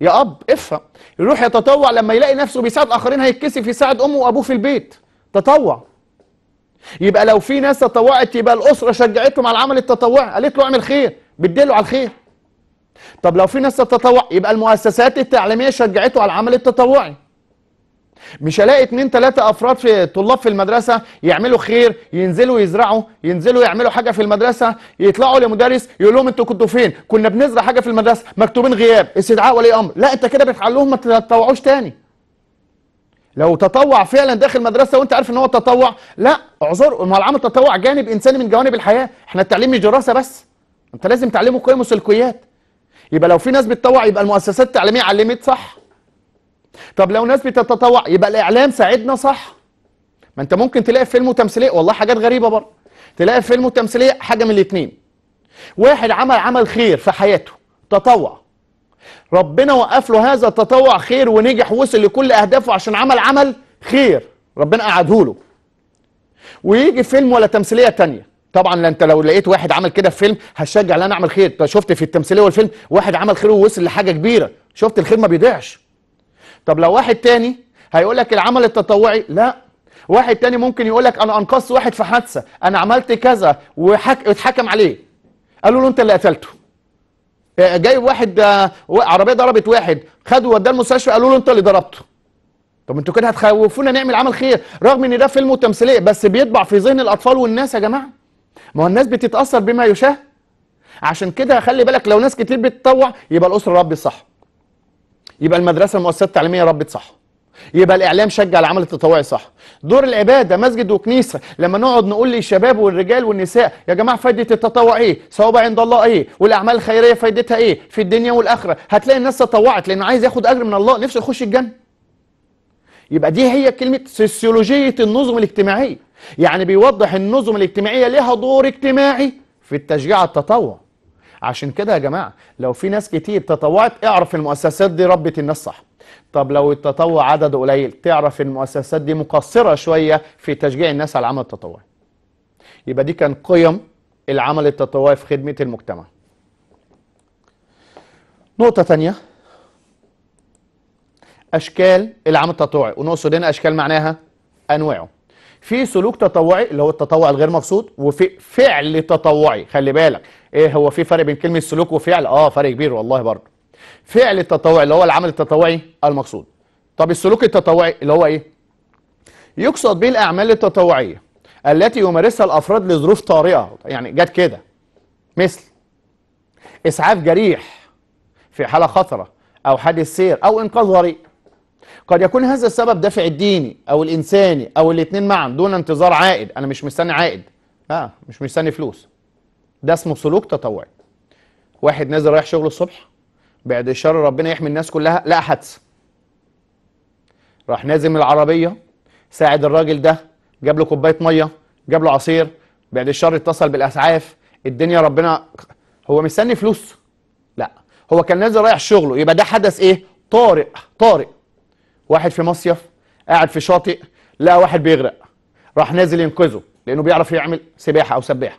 يا اب افهم يروح يتطوع لما يلاقي نفسه بيساعد اخرين هيتكسف يساعد امه وابوه في البيت تطوع يبقى لو في ناس تطوعت يبقى الاسره شجعتهم على العمل التطوعي قالت له اعمل خير بتدله على الخير طب لو في ناس تتطوع يبقى المؤسسات التعليميه شجعته على العمل التطوعي مش هلاقي اتنين تلاتة افراد في طلاب في المدرسه يعملوا خير ينزلوا يزرعوا ينزلوا يعملوا حاجه في المدرسه يطلعوا لمدرس يقول لهم انتوا كنتوا فين كنا بنزرع حاجه في المدرسه مكتوبين غياب استدعاء ولي امر لا انت كده بتحلهم ما تتطوعوش تاني لو تطوع فعلا داخل مدرسه وانت عارف ان هو تطوع لا اعذر ما العمل تطوع جانب انساني من جوانب الحياه احنا التعليم مش دراسه بس انت لازم تعلمه قيم وسلوكيات يبقى لو في ناس بتطوع يبقى المؤسسات التعليميه علمت صح طب لو ناس بتتطوع يبقى الاعلام ساعدنا صح ما انت ممكن تلاقي في فيلم تمثيليه والله حاجات غريبه برضه تلاقي في فيلم تمثيليه حاجه من الاثنين واحد عمل عمل خير في حياته تطوع ربنا وقف له هذا التطوع خير ونجح ووصل لكل اهدافه عشان عمل عمل خير ربنا قعده له ويجي فيلم ولا تمثيليه تانية طبعا انت لو لقيت واحد عمل كده في فيلم هشجع ان انا اعمل خير شفت في التمثيليه والفيلم واحد عمل خير ووصل لحاجه كبيره شفت الخير ما بيضيعش طب لو واحد تاني هيقول لك العمل التطوعي لا واحد تاني ممكن يقول لك انا انقذت واحد في حادثه انا عملت كذا وحك... عليه قالوا له انت اللي قتلته آه، جايب واحد آه، عربيه ضربت واحد خده وداه المستشفى قالوا له انت اللي ضربته طب انتوا كده هتخوفونا نعمل عمل خير رغم ان ده فيلم وتمثيليه بس بيطبع في ذهن الاطفال والناس يا جماعه ما هو الناس بتتاثر بما يشاه عشان كده خلي بالك لو ناس كتير بتطوع يبقى الاسره ربي صح يبقى المدرسه المؤسسات التعليميه ربت صح يبقى الاعلام شجع العمل التطوعي صح دور العباده مسجد وكنيسه لما نقعد نقول للشباب والرجال والنساء يا جماعه فائده التطوع ايه ثواب عند الله ايه والاعمال الخيريه فائدتها ايه في الدنيا والاخره هتلاقي الناس تطوعت لانه عايز ياخد اجر من الله نفسه يخش الجنه يبقى دي هي كلمه سوسيولوجيه النظم الاجتماعيه يعني بيوضح النظم الاجتماعيه لها دور اجتماعي في التشجيع على التطوع عشان كده يا جماعه لو في ناس كتير تطوعت اعرف المؤسسات دي ربت الناس صح طب لو التطوع عدد قليل تعرف المؤسسات دي مقصره شويه في تشجيع الناس على العمل التطوعي يبقى دي كان قيم العمل التطوعي في خدمه المجتمع نقطه تانية اشكال العمل التطوعي ونقصد هنا اشكال معناها انواعه في سلوك تطوعي اللي هو التطوع الغير مقصود وفي فعل تطوعي خلي بالك ايه هو في فرق بين كلمه سلوك وفعل اه فرق كبير والله برضه فعل التطوعي اللي هو العمل التطوعي المقصود طب السلوك التطوعي اللي هو ايه يقصد به الاعمال التطوعيه التي يمارسها الافراد لظروف طارئه يعني جت كده مثل اسعاف جريح في حاله خطره او حادث سير او انقاذ غريق قد يكون هذا السبب دافع الديني او الانساني او الاثنين معا دون انتظار عائد انا مش مستني عائد اه مش مستني فلوس ده اسمه سلوك تطوعي واحد نازل رايح شغله الصبح بعد الشر ربنا يحمي الناس كلها لا حادثه راح نازل من العربيه ساعد الراجل ده جاب له كوبايه ميه جاب له عصير بعد الشر اتصل بالاسعاف الدنيا ربنا هو مستني فلوس لا هو كان نازل رايح شغله يبقى ده حدث ايه طارئ طارئ واحد في مصيف قاعد في شاطئ لقى واحد بيغرق راح نازل ينقذه لانه بيعرف يعمل سباحه او سباحه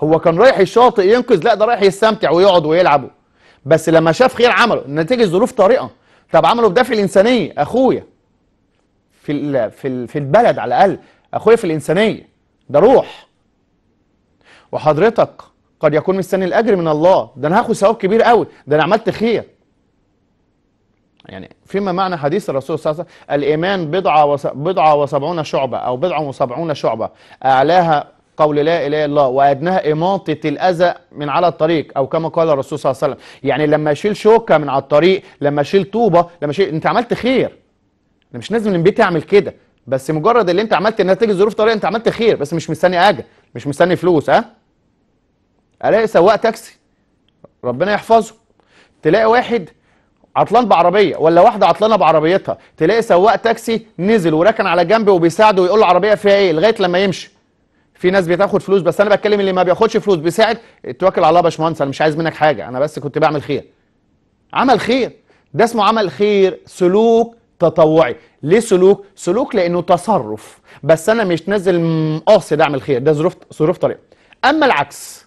هو كان رايح الشاطئ ينقذ لا ده رايح يستمتع ويقعد ويلعب بس لما شاف خير عمله نتيجه ظروف طارئه طب عمله بدافع الانسانيه اخويا في الـ في الـ في البلد على الاقل اخويا في الانسانيه ده روح وحضرتك قد يكون مستني الاجر من الله ده انا هاخد ثواب كبير قوي ده انا عملت خير يعني فيما معنى حديث الرسول صلى الله عليه وسلم الإيمان بضعة بضعة وسبعون شعبة أو بضعة وسبعون شعبة أعلاها قول لا إله إلا الله وأدناها إماطة الأذى من على الطريق أو كما قال الرسول صلى الله عليه وسلم يعني لما أشيل شوكة من على الطريق لما أشيل طوبة لما أشيل أنت عملت خير أنا مش لازم من بيتي أعمل كده بس مجرد اللي أنت عملت انها تيجي ظروف طريق أنت عملت خير بس مش مستني أجر مش مستني فلوس ها ألاقي سواق تاكسي ربنا يحفظه تلاقي واحد عطلان بعربيه ولا واحده عطلانه بعربيتها تلاقي سواق تاكسي نزل وركن على جنب وبيساعده ويقول له العربيه فيها ايه لغايه لما يمشي في ناس بتاخد فلوس بس انا بتكلم اللي ما بياخدش فلوس بيساعد توكل على الله يا باشمهندس انا مش عايز منك حاجه انا بس كنت بعمل خير عمل خير ده اسمه عمل خير سلوك تطوعي ليه سلوك سلوك لانه تصرف بس انا مش نازل قاصد اعمل خير ده ظروف ظروف طريقه اما العكس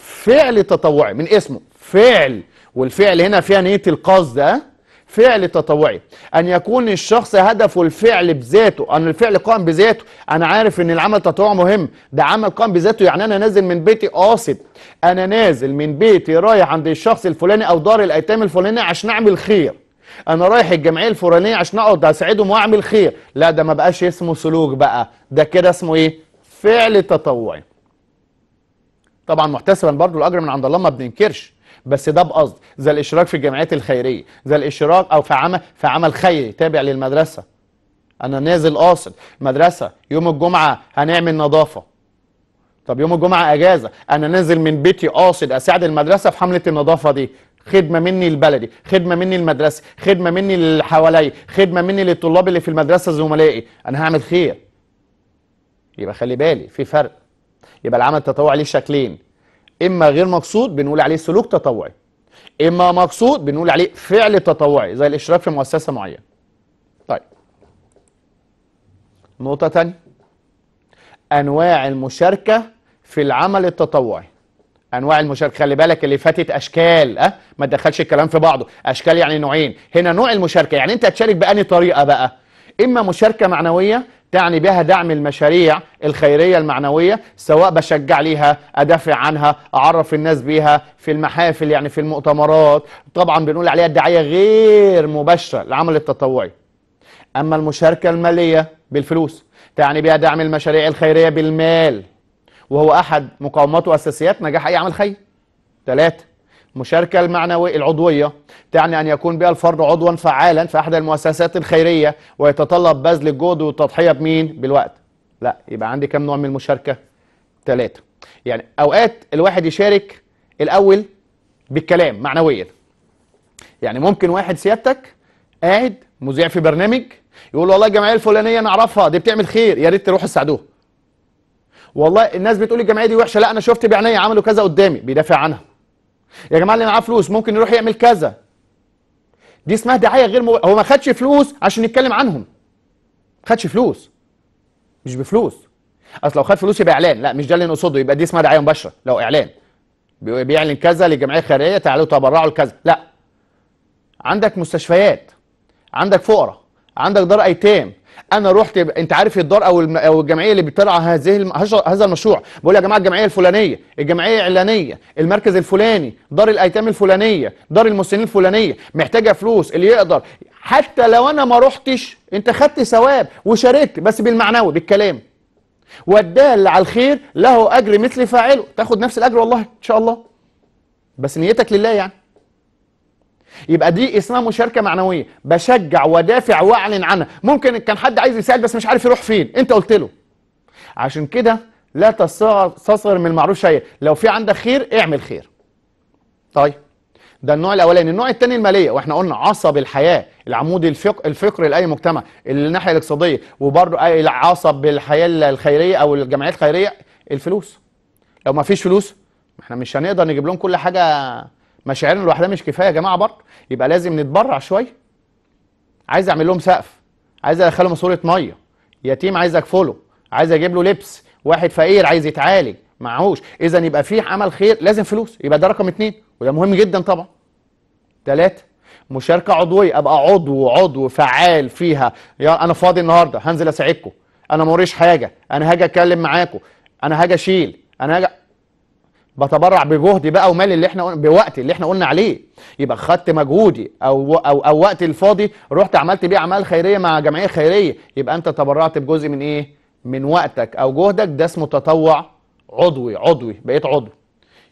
فعل تطوعي من اسمه فعل والفعل هنا فيها نية القصد ها فعل تطوعي أن يكون الشخص هدفه الفعل بذاته أن الفعل قائم بذاته أنا عارف أن العمل التطوعي مهم ده عمل قائم بذاته يعني أنا نازل من بيتي قاصد أنا نازل من بيتي رايح عند الشخص الفلاني أو دار الأيتام الفلانية عشان أعمل خير انا رايح الجمعيه الفلانيه عشان اقعد اساعدهم واعمل خير لا ده ما بقاش اسمه سلوك بقى ده كده اسمه ايه فعل تطوعي طبعا محتسبا برضو الاجر من عند الله ما بننكرش بس ده بقصد زي الاشراك في الجمعيات الخيريه زي الاشراك او في عمل في عمل خيري تابع للمدرسه انا نازل قاصد مدرسه يوم الجمعه هنعمل نظافه طب يوم الجمعه اجازه انا نازل من بيتي قاصد اساعد المدرسه في حمله النظافه دي خدمه مني لبلدي خدمه مني للمدرسه خدمه مني للي حواليا خدمه مني للطلاب اللي في المدرسه زملائي انا هعمل خير يبقى خلي بالي في فرق يبقى العمل التطوعي ليه شكلين اما غير مقصود بنقول عليه سلوك تطوعي اما مقصود بنقول عليه فعل تطوعي زي الاشراك في مؤسسه معينه طيب نقطه ثانيه انواع المشاركه في العمل التطوعي انواع المشاركه خلي بالك اللي فاتت اشكال اه ما تدخلش الكلام في بعضه اشكال يعني نوعين هنا نوع المشاركه يعني انت هتشارك باني طريقه بقى اما مشاركه معنويه تعني بها دعم المشاريع الخيرية المعنوية سواء بشجع ليها أدافع عنها أعرف الناس بيها في المحافل يعني في المؤتمرات طبعا بنقول عليها الدعاية غير مباشرة العمل التطوعي أما المشاركة المالية بالفلوس تعني بها دعم المشاريع الخيرية بالمال وهو أحد مقومات وأساسيات نجاح أي عمل خير ثلاثة المشاركة المعنوية العضوية تعني أن يكون بها الفرد عضوا فعالا في أحد المؤسسات الخيرية ويتطلب بذل الجهد والتضحية بمين؟ بالوقت لا يبقى عندي كم نوع من المشاركة؟ ثلاثة يعني أوقات الواحد يشارك الأول بالكلام معنويا يعني ممكن واحد سيادتك قاعد مذيع في برنامج يقول والله الجمعيه الفلانيه انا اعرفها دي بتعمل خير يا ريت تروحوا تساعدوها والله الناس بتقول الجمعيه دي وحشه لا انا شفت بعينيا عملوا كذا قدامي بيدافع عنها يا جماعه اللي معاه فلوس ممكن يروح يعمل كذا دي اسمها دعايه غير مو... هو ما خدش فلوس عشان يتكلم عنهم ما خدش فلوس مش بفلوس اصل لو خد فلوس يبقى اعلان لا مش ده اللي نقصده يبقى دي اسمها دعايه مباشره لو اعلان بيعلن كذا لجمعيه خيريه تعالوا تبرعوا لكذا لا عندك مستشفيات عندك فقراء عندك دار ايتام انا رحت انت عارف الدار او او الجمعيه اللي بتطلع هذه هذا المشروع بقول يا جماعه الجمعيه الفلانيه الجمعيه الاعلانيه المركز الفلاني دار الايتام الفلانيه دار المسنين الفلانيه محتاجه فلوس اللي يقدر حتى لو انا ما رحتش انت خدت ثواب وشاركت بس بالمعنوي بالكلام والدال على الخير له اجر مثل فاعله تاخد نفس الاجر والله ان شاء الله بس نيتك لله يعني يبقى دي اسمها مشاركه معنويه بشجع ودافع واعلن عنها ممكن كان حد عايز يساعد بس مش عارف يروح فين انت قلت له عشان كده لا تستصغر من المعروف شيء لو في عندك خير اعمل خير طيب ده النوع الاولاني النوع الثاني الماليه واحنا قلنا عصب الحياه العمود الفق... الفقري لاي مجتمع الناحيه الاقتصاديه اي عصب الحياه الخيريه او الجمعيات الخيريه الفلوس لو ما فيش فلوس احنا مش هنقدر نجيب لهم كل حاجه مشاعرنا لوحدها مش كفايه يا جماعه برضه يبقى لازم نتبرع شويه عايز اعمل لهم سقف عايز ادخلهم صوره ميه يتيم عايز اكفله عايز اجيب له لبس واحد فقير عايز يتعالج معهوش اذا يبقى في عمل خير لازم فلوس يبقى ده رقم اتنين وده مهم جدا طبعا ثلاثة مشاركة عضوية ابقى عضو عضو فعال فيها يا انا فاضي النهاردة هنزل اساعدكم انا موريش حاجة انا هاجي اتكلم معاكم انا هاجي اشيل انا هاجي بتبرع بجهدي بقى ومالي اللي احنا بوقت اللي احنا قلنا عليه يبقى خدت مجهودي او او او وقتي الفاضي رحت عملت بيه اعمال خيريه مع جمعيه خيريه يبقى انت تبرعت بجزء من ايه من وقتك او جهدك ده اسمه تطوع عضوي عضوي بقيت عضو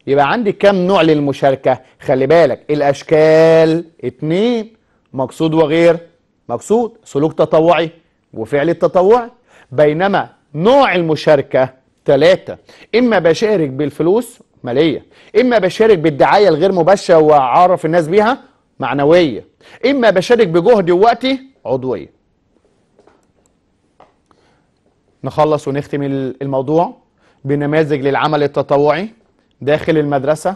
يبقى عندي كام نوع للمشاركه خلي بالك الاشكال اتنين مقصود وغير مقصود سلوك تطوعي وفعل التطوعي بينما نوع المشاركه ثلاثة إما بشارك بالفلوس ماليه اما بشارك بالدعايه الغير مباشره واعرف الناس بيها معنويه اما بشارك بجهدي ووقتي عضويه نخلص ونختم الموضوع بنماذج للعمل التطوعي داخل المدرسه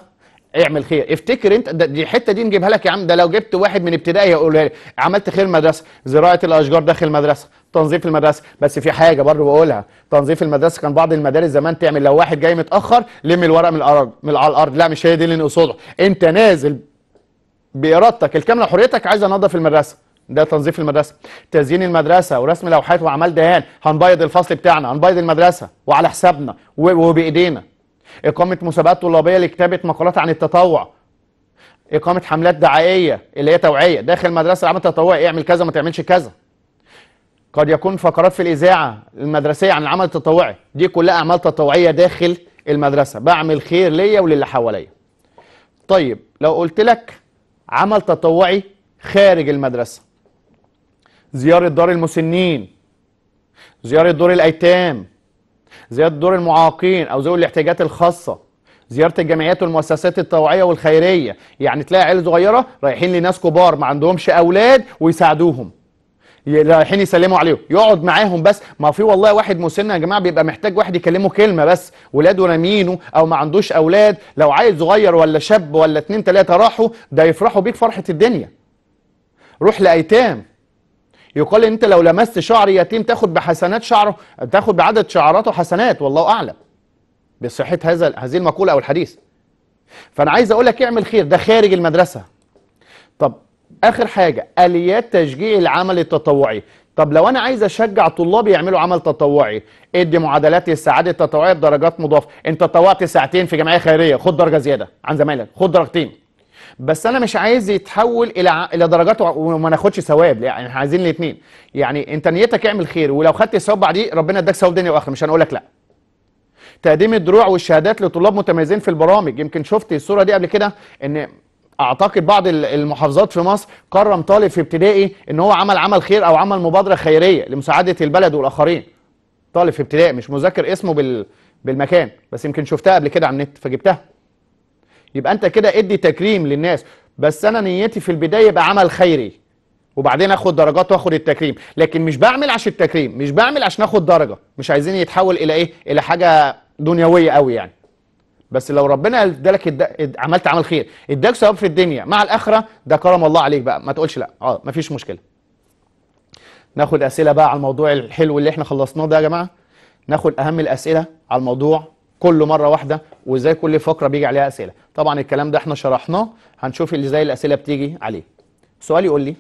اعمل خير افتكر انت دي الحته دي نجيبها لك يا عم ده لو جبت واحد من ابتدائي هيقولها عملت خير المدرسه زراعه الاشجار داخل المدرسه تنظيف المدرسه بس في حاجه برضه بقولها تنظيف المدرسه كان بعض المدارس زمان تعمل لو واحد جاي متاخر لم الورق من الارض من على الارض لا مش هي دي اللي نقصده انت نازل بارادتك الكامله حريتك عايز انظف المدرسه ده تنظيف المدرسه تزيين المدرسه ورسم لوحات واعمال دهان هنبيض الفصل بتاعنا هنبيض المدرسه وعلى حسابنا وبايدينا اقامه مسابقات طلابيه لكتابه مقالات عن التطوع اقامه حملات دعائيه اللي هي توعيه داخل المدرسه العمل التطوعي اعمل كذا ما تعملش كذا قد يكون فقرات في الإذاعة المدرسية عن العمل التطوعي دي كلها أعمال تطوعية داخل المدرسة بعمل خير ليا وللي حواليا طيب لو قلت لك عمل تطوعي خارج المدرسة زيارة دار المسنين زيارة دور الأيتام زيارة دور المعاقين أو ذوي الاحتياجات الخاصة زيارة الجمعيات والمؤسسات التطوعيه والخيرية يعني تلاقي عيلة صغيرة رايحين لناس كبار ما عندهمش أولاد ويساعدوهم رايحين يسلموا عليهم يقعد معاهم بس ما في والله واحد مسن يا جماعه بيبقى محتاج واحد يكلمه كلمه بس ولاده رامينه او ما عندوش اولاد لو عايز صغير ولا شاب ولا اتنين تلاته راحوا ده يفرحوا بيك فرحه الدنيا روح لايتام يقال ان انت لو لمست شعر يتيم تاخد بحسنات شعره تاخد بعدد شعراته حسنات والله اعلم بصحه هذا هذه المقوله او الحديث فانا عايز اقول لك اعمل خير ده خارج المدرسه اخر حاجه اليات تشجيع العمل التطوعي طب لو انا عايز اشجع طلاب يعملوا عمل تطوعي ادي معادلات السعاده التطوعيه بدرجات مضافه انت طوعت ساعتين في جمعيه خيريه خد درجه زياده عن زمايلك خد درجتين بس انا مش عايز يتحول الى الى درجات وما ناخدش ثواب يعني احنا عايزين الاثنين يعني انت نيتك اعمل خير ولو خدت ثواب بعديه ربنا اداك ثواب دنيا واخره مش هنقول لك لا تقديم الدروع والشهادات لطلاب متميزين في البرامج يمكن شفت الصوره دي قبل كده ان اعتقد بعض المحافظات في مصر كرم طالب في ابتدائي ان هو عمل عمل خير او عمل مبادره خيريه لمساعده البلد والاخرين طالب في ابتدائي مش مذكر اسمه بال... بالمكان بس يمكن شفتها قبل كده على النت فجبتها يبقى انت كده ادي تكريم للناس بس انا نيتي في البدايه يبقى عمل خيري وبعدين اخد درجات واخد التكريم لكن مش بعمل عشان التكريم مش بعمل عشان اخد درجه مش عايزين يتحول الى ايه الى حاجه دنيويه قوي يعني بس لو ربنا ادالك عملت عمل خير اداك ثواب في الدنيا مع الاخره ده كرم الله عليك بقى ما تقولش لا اه مفيش مشكله ناخد اسئله بقى على الموضوع الحلو اللي احنا خلصناه ده يا جماعه ناخد اهم الاسئله على الموضوع كله مره واحده وازاي كل فقره بيجي عليها اسئله طبعا الكلام ده احنا شرحناه هنشوف ازاي الاسئله بتيجي عليه سؤال يقول لي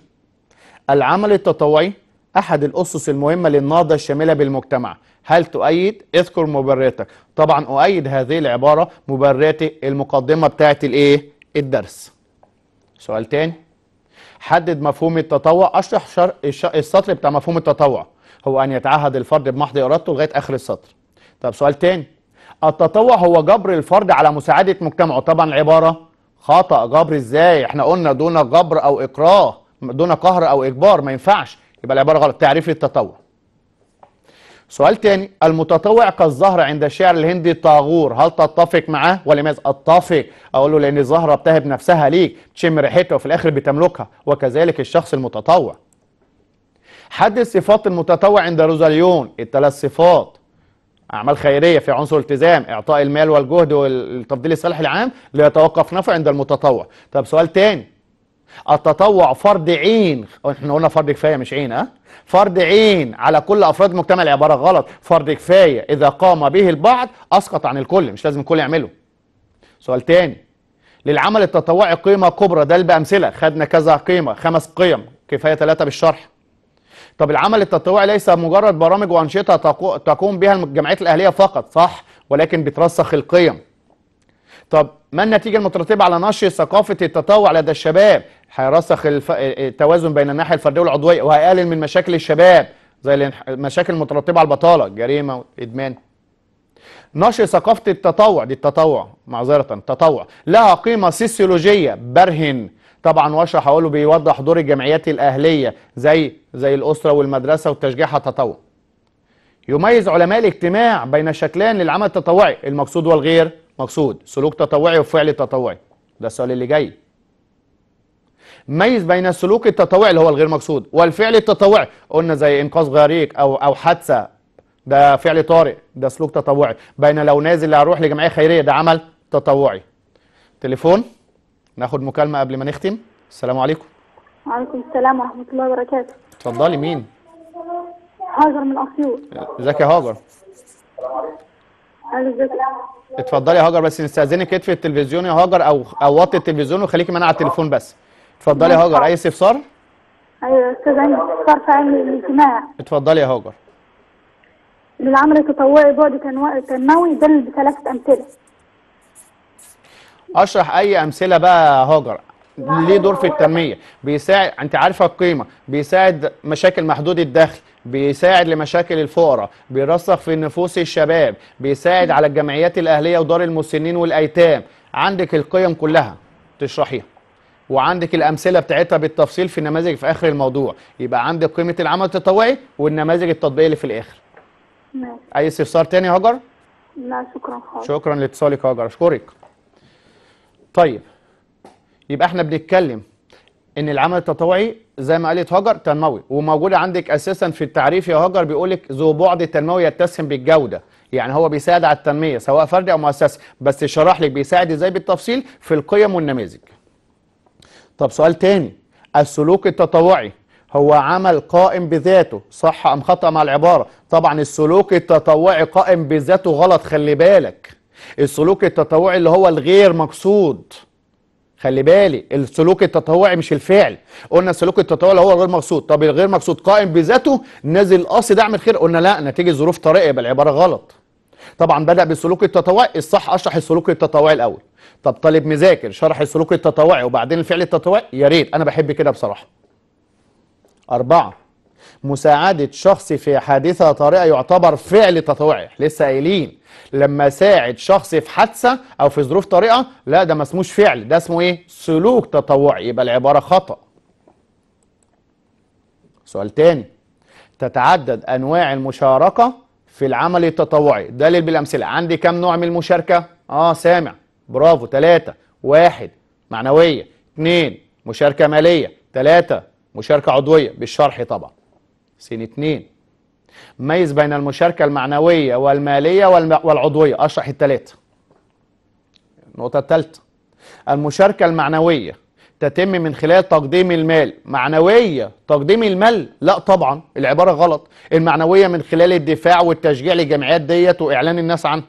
العمل التطوعي أحد الأسس المهمة للنهضة الشاملة بالمجتمع هل تؤيد؟ اذكر مبرراتك طبعا أؤيد هذه العبارة مبرراتي المقدمة بتاعة الإيه؟ الدرس سؤال تاني حدد مفهوم التطوع أشرح شر... السطر بتاع مفهوم التطوع هو أن يتعهد الفرد بمحض إرادته لغاية آخر السطر طب سؤال تاني التطوع هو جبر الفرد على مساعدة مجتمعه طبعا العبارة خطأ جبر ازاي احنا قلنا دون جبر او اكراه دون قهر او اجبار ما ينفعش يبقى العبارة غلط تعريف التطوع سؤال تاني المتطوع كالزهر عند الشاعر الهندي طاغور هل تتفق معاه ولماذا اتفق اقول له لان الزهره بتهب نفسها ليك تشم ريحتها وفي الاخر بتملكها وكذلك الشخص المتطوع حدد صفات المتطوع عند روزاليون الثلاث صفات اعمال خيريه في عنصر التزام اعطاء المال والجهد والتفضيل الصالح العام لا يتوقف نفع عند المتطوع طب سؤال تاني التطوع فرض عين احنا قلنا فرض كفايه مش عين ها فرض عين على كل افراد المجتمع العباره غلط فرض كفايه اذا قام به البعض اسقط عن الكل مش لازم الكل يعمله سؤال تاني للعمل التطوعي قيمه كبرى ده بامثله خدنا كذا قيمه خمس قيم كفايه ثلاثه بالشرح طب العمل التطوعي ليس مجرد برامج وانشطه تقوم بها الجمعيات الاهليه فقط صح ولكن بترسخ القيم طب ما النتيجه المترتبه على نشر ثقافه التطوع لدى الشباب هيرسخ الف... التوازن بين الناحيه الفرديه والعضويه وهيقلل من مشاكل الشباب زي المشاكل المترتبه على البطاله جريمه وادمان نشر ثقافه التطوع دي التطوع معذره التطوع لها قيمه سيسيولوجيه برهن طبعا واشرح هقوله بيوضح دور الجمعيات الاهليه زي زي الاسره والمدرسه والتشجيع على التطوع يميز علماء الاجتماع بين شكلين للعمل التطوعي المقصود والغير مقصود سلوك تطوعي وفعل تطوعي ده السؤال اللي جاي ميز بين السلوك التطوعي اللي هو الغير مقصود والفعل التطوعي قلنا زي انقاذ غريق او او حادثه ده فعل طارئ ده سلوك تطوعي بين لو نازل اروح هروح لجمعيه خيريه ده عمل تطوعي تليفون ناخد مكالمه قبل ما نختم السلام عليكم وعليكم السلام ورحمه الله وبركاته اتفضلي مين هاجر من اسيوط ازيك يا هاجر اتفضلي يا هاجر بس نستاذنك اطفي التلفزيون يا هاجر او او وطي التلفزيون وخليكي معانا على التليفون بس اتفضلي يا هاجر اي استفسار؟ ايوه استاذ عندي استفسار في علم الاجتماع اتفضلي يا هاجر للعمل التطوعي بعد تنموي يدل بثلاثه امثله اشرح اي امثله بقى هاجر ليه دور في التنميه بيساعد انت عارفه القيمه بيساعد مشاكل محدود الدخل بيساعد لمشاكل الفقراء بيرسخ في نفوس الشباب بيساعد على الجمعيات الاهليه ودار المسنين والايتام عندك القيم كلها تشرحيها وعندك الامثله بتاعتها بالتفصيل في النماذج في اخر الموضوع يبقى عندك قيمه العمل التطوعي والنماذج التطبيقيه اللي في الاخر ماشي اي استفسار تاني يا هاجر لا شكرا خالص شكرا لاتصالك يا هاجر اشكرك طيب يبقى احنا بنتكلم ان العمل التطوعي زي ما قالت هاجر تنموي وموجوده عندك اساسا في التعريف يا هاجر بيقول لك ذو بعد التنموي يتسم بالجوده يعني هو بيساعد على التنميه سواء فردي او مؤسسي بس شرح لك بيساعد ازاي بالتفصيل في القيم والنماذج طب سؤال تاني السلوك التطوعي هو عمل قائم بذاته صح أم خطأ مع العبارة طبعا السلوك التطوعي قائم بذاته غلط خلي بالك السلوك التطوعي اللي هو الغير مقصود خلي بالي السلوك التطوعي مش الفعل قلنا السلوك التطوعي هو الغير مقصود طب الغير مقصود قائم بذاته نازل قاصد اعمل خير قلنا لا نتيجه ظروف طارئه يبقى العباره غلط طبعا بدا بالسلوك التطوعي الصح اشرح السلوك التطوعي الاول طب طالب مذاكر شرح السلوك التطوعي وبعدين الفعل التطوعي يا ريت انا بحب كده بصراحه أربعة مساعدة شخص في حادثة طارئة يعتبر فعل تطوعي لسه قايلين لما ساعد شخص في حادثة أو في ظروف طارئة لا ده ما اسموش فعل ده اسمه إيه سلوك تطوعي يبقى العبارة خطأ سؤال تاني تتعدد أنواع المشاركة في العمل التطوعي دليل بالامثله عندي كم نوع من المشاركه اه سامع برافو ثلاثة واحد معنويه اثنين مشاركه ماليه ثلاثة مشاركه عضويه بالشرح طبعا سين اثنين ميز بين المشاركه المعنويه والماليه والعضويه اشرح الثلاثه النقطه الثالثه المشاركه المعنويه تتم من خلال تقديم المال معنوية تقديم المال لا طبعا العبارة غلط المعنوية من خلال الدفاع والتشجيع للجمعيات ديت وإعلان الناس عنها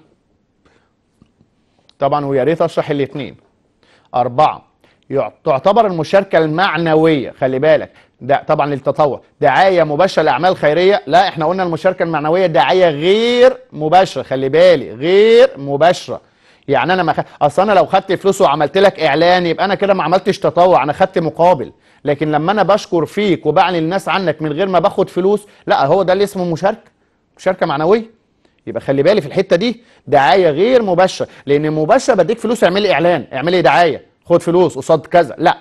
طبعا ويا ريت اشرح الاثنين أربعة تعتبر المشاركة المعنوية خلي بالك ده طبعا للتطوع دعاية مباشرة لأعمال خيرية لا احنا قلنا المشاركة المعنوية دعاية غير مباشرة خلي بالي غير مباشرة يعني انا ما خ... اصل انا لو خدت فلوس وعملت لك اعلان يبقى انا كده ما عملتش تطوع انا خدت مقابل لكن لما انا بشكر فيك وبعلن الناس عنك من غير ما باخد فلوس لا هو ده اللي اسمه مشاركه مشاركه معنويه يبقى خلي بالي في الحته دي دعايه غير مباشره لان مباشره بديك فلوس لي اعلان لي دعايه خد فلوس قصاد كذا لا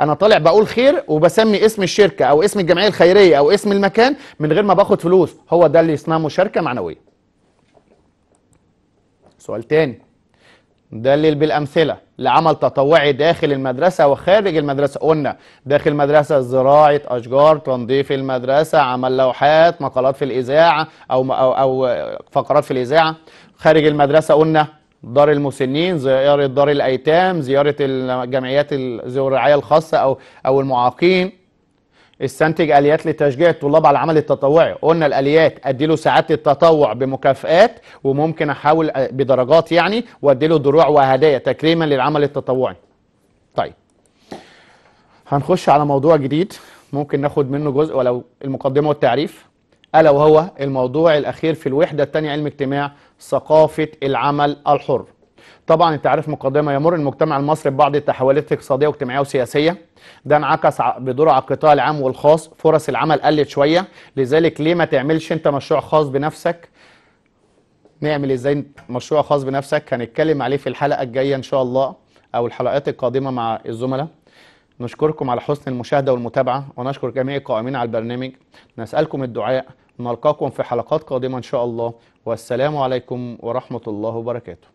انا طالع بقول خير وبسمي اسم الشركه او اسم الجمعيه الخيريه او اسم المكان من غير ما باخد فلوس هو ده اللي اسمه مشاركه معنويه سؤال تاني دلل بالأمثلة لعمل تطوعي داخل المدرسة وخارج المدرسة قلنا داخل المدرسة زراعة أشجار تنظيف المدرسة عمل لوحات مقالات في الإذاعة أو, أو, أو فقرات في الإذاعة خارج المدرسة قلنا دار المسنين زيارة دار الأيتام زيارة الجمعيات الرعاية الخاصة أو, أو المعاقين استنتج اليات لتشجيع الطلاب على العمل التطوعي قلنا الاليات ادي له ساعات التطوع بمكافئات وممكن احاول بدرجات يعني وادي له دروع وهدايا تكريما للعمل التطوعي طيب هنخش على موضوع جديد ممكن ناخد منه جزء ولو المقدمه والتعريف الا وهو الموضوع الاخير في الوحده الثانيه علم اجتماع ثقافه العمل الحر طبعا انت عارف مقدمه يمر المجتمع المصري ببعض التحولات الاقتصاديه واجتماعيه وسياسيه ده انعكس بدور على القطاع العام والخاص فرص العمل قلت شويه لذلك ليه ما تعملش انت مشروع خاص بنفسك نعمل ازاي مشروع خاص بنفسك هنتكلم عليه في الحلقه الجايه ان شاء الله او الحلقات القادمه مع الزملاء نشكركم على حسن المشاهده والمتابعه ونشكر جميع القائمين على البرنامج نسالكم الدعاء نلقاكم في حلقات قادمه ان شاء الله والسلام عليكم ورحمه الله وبركاته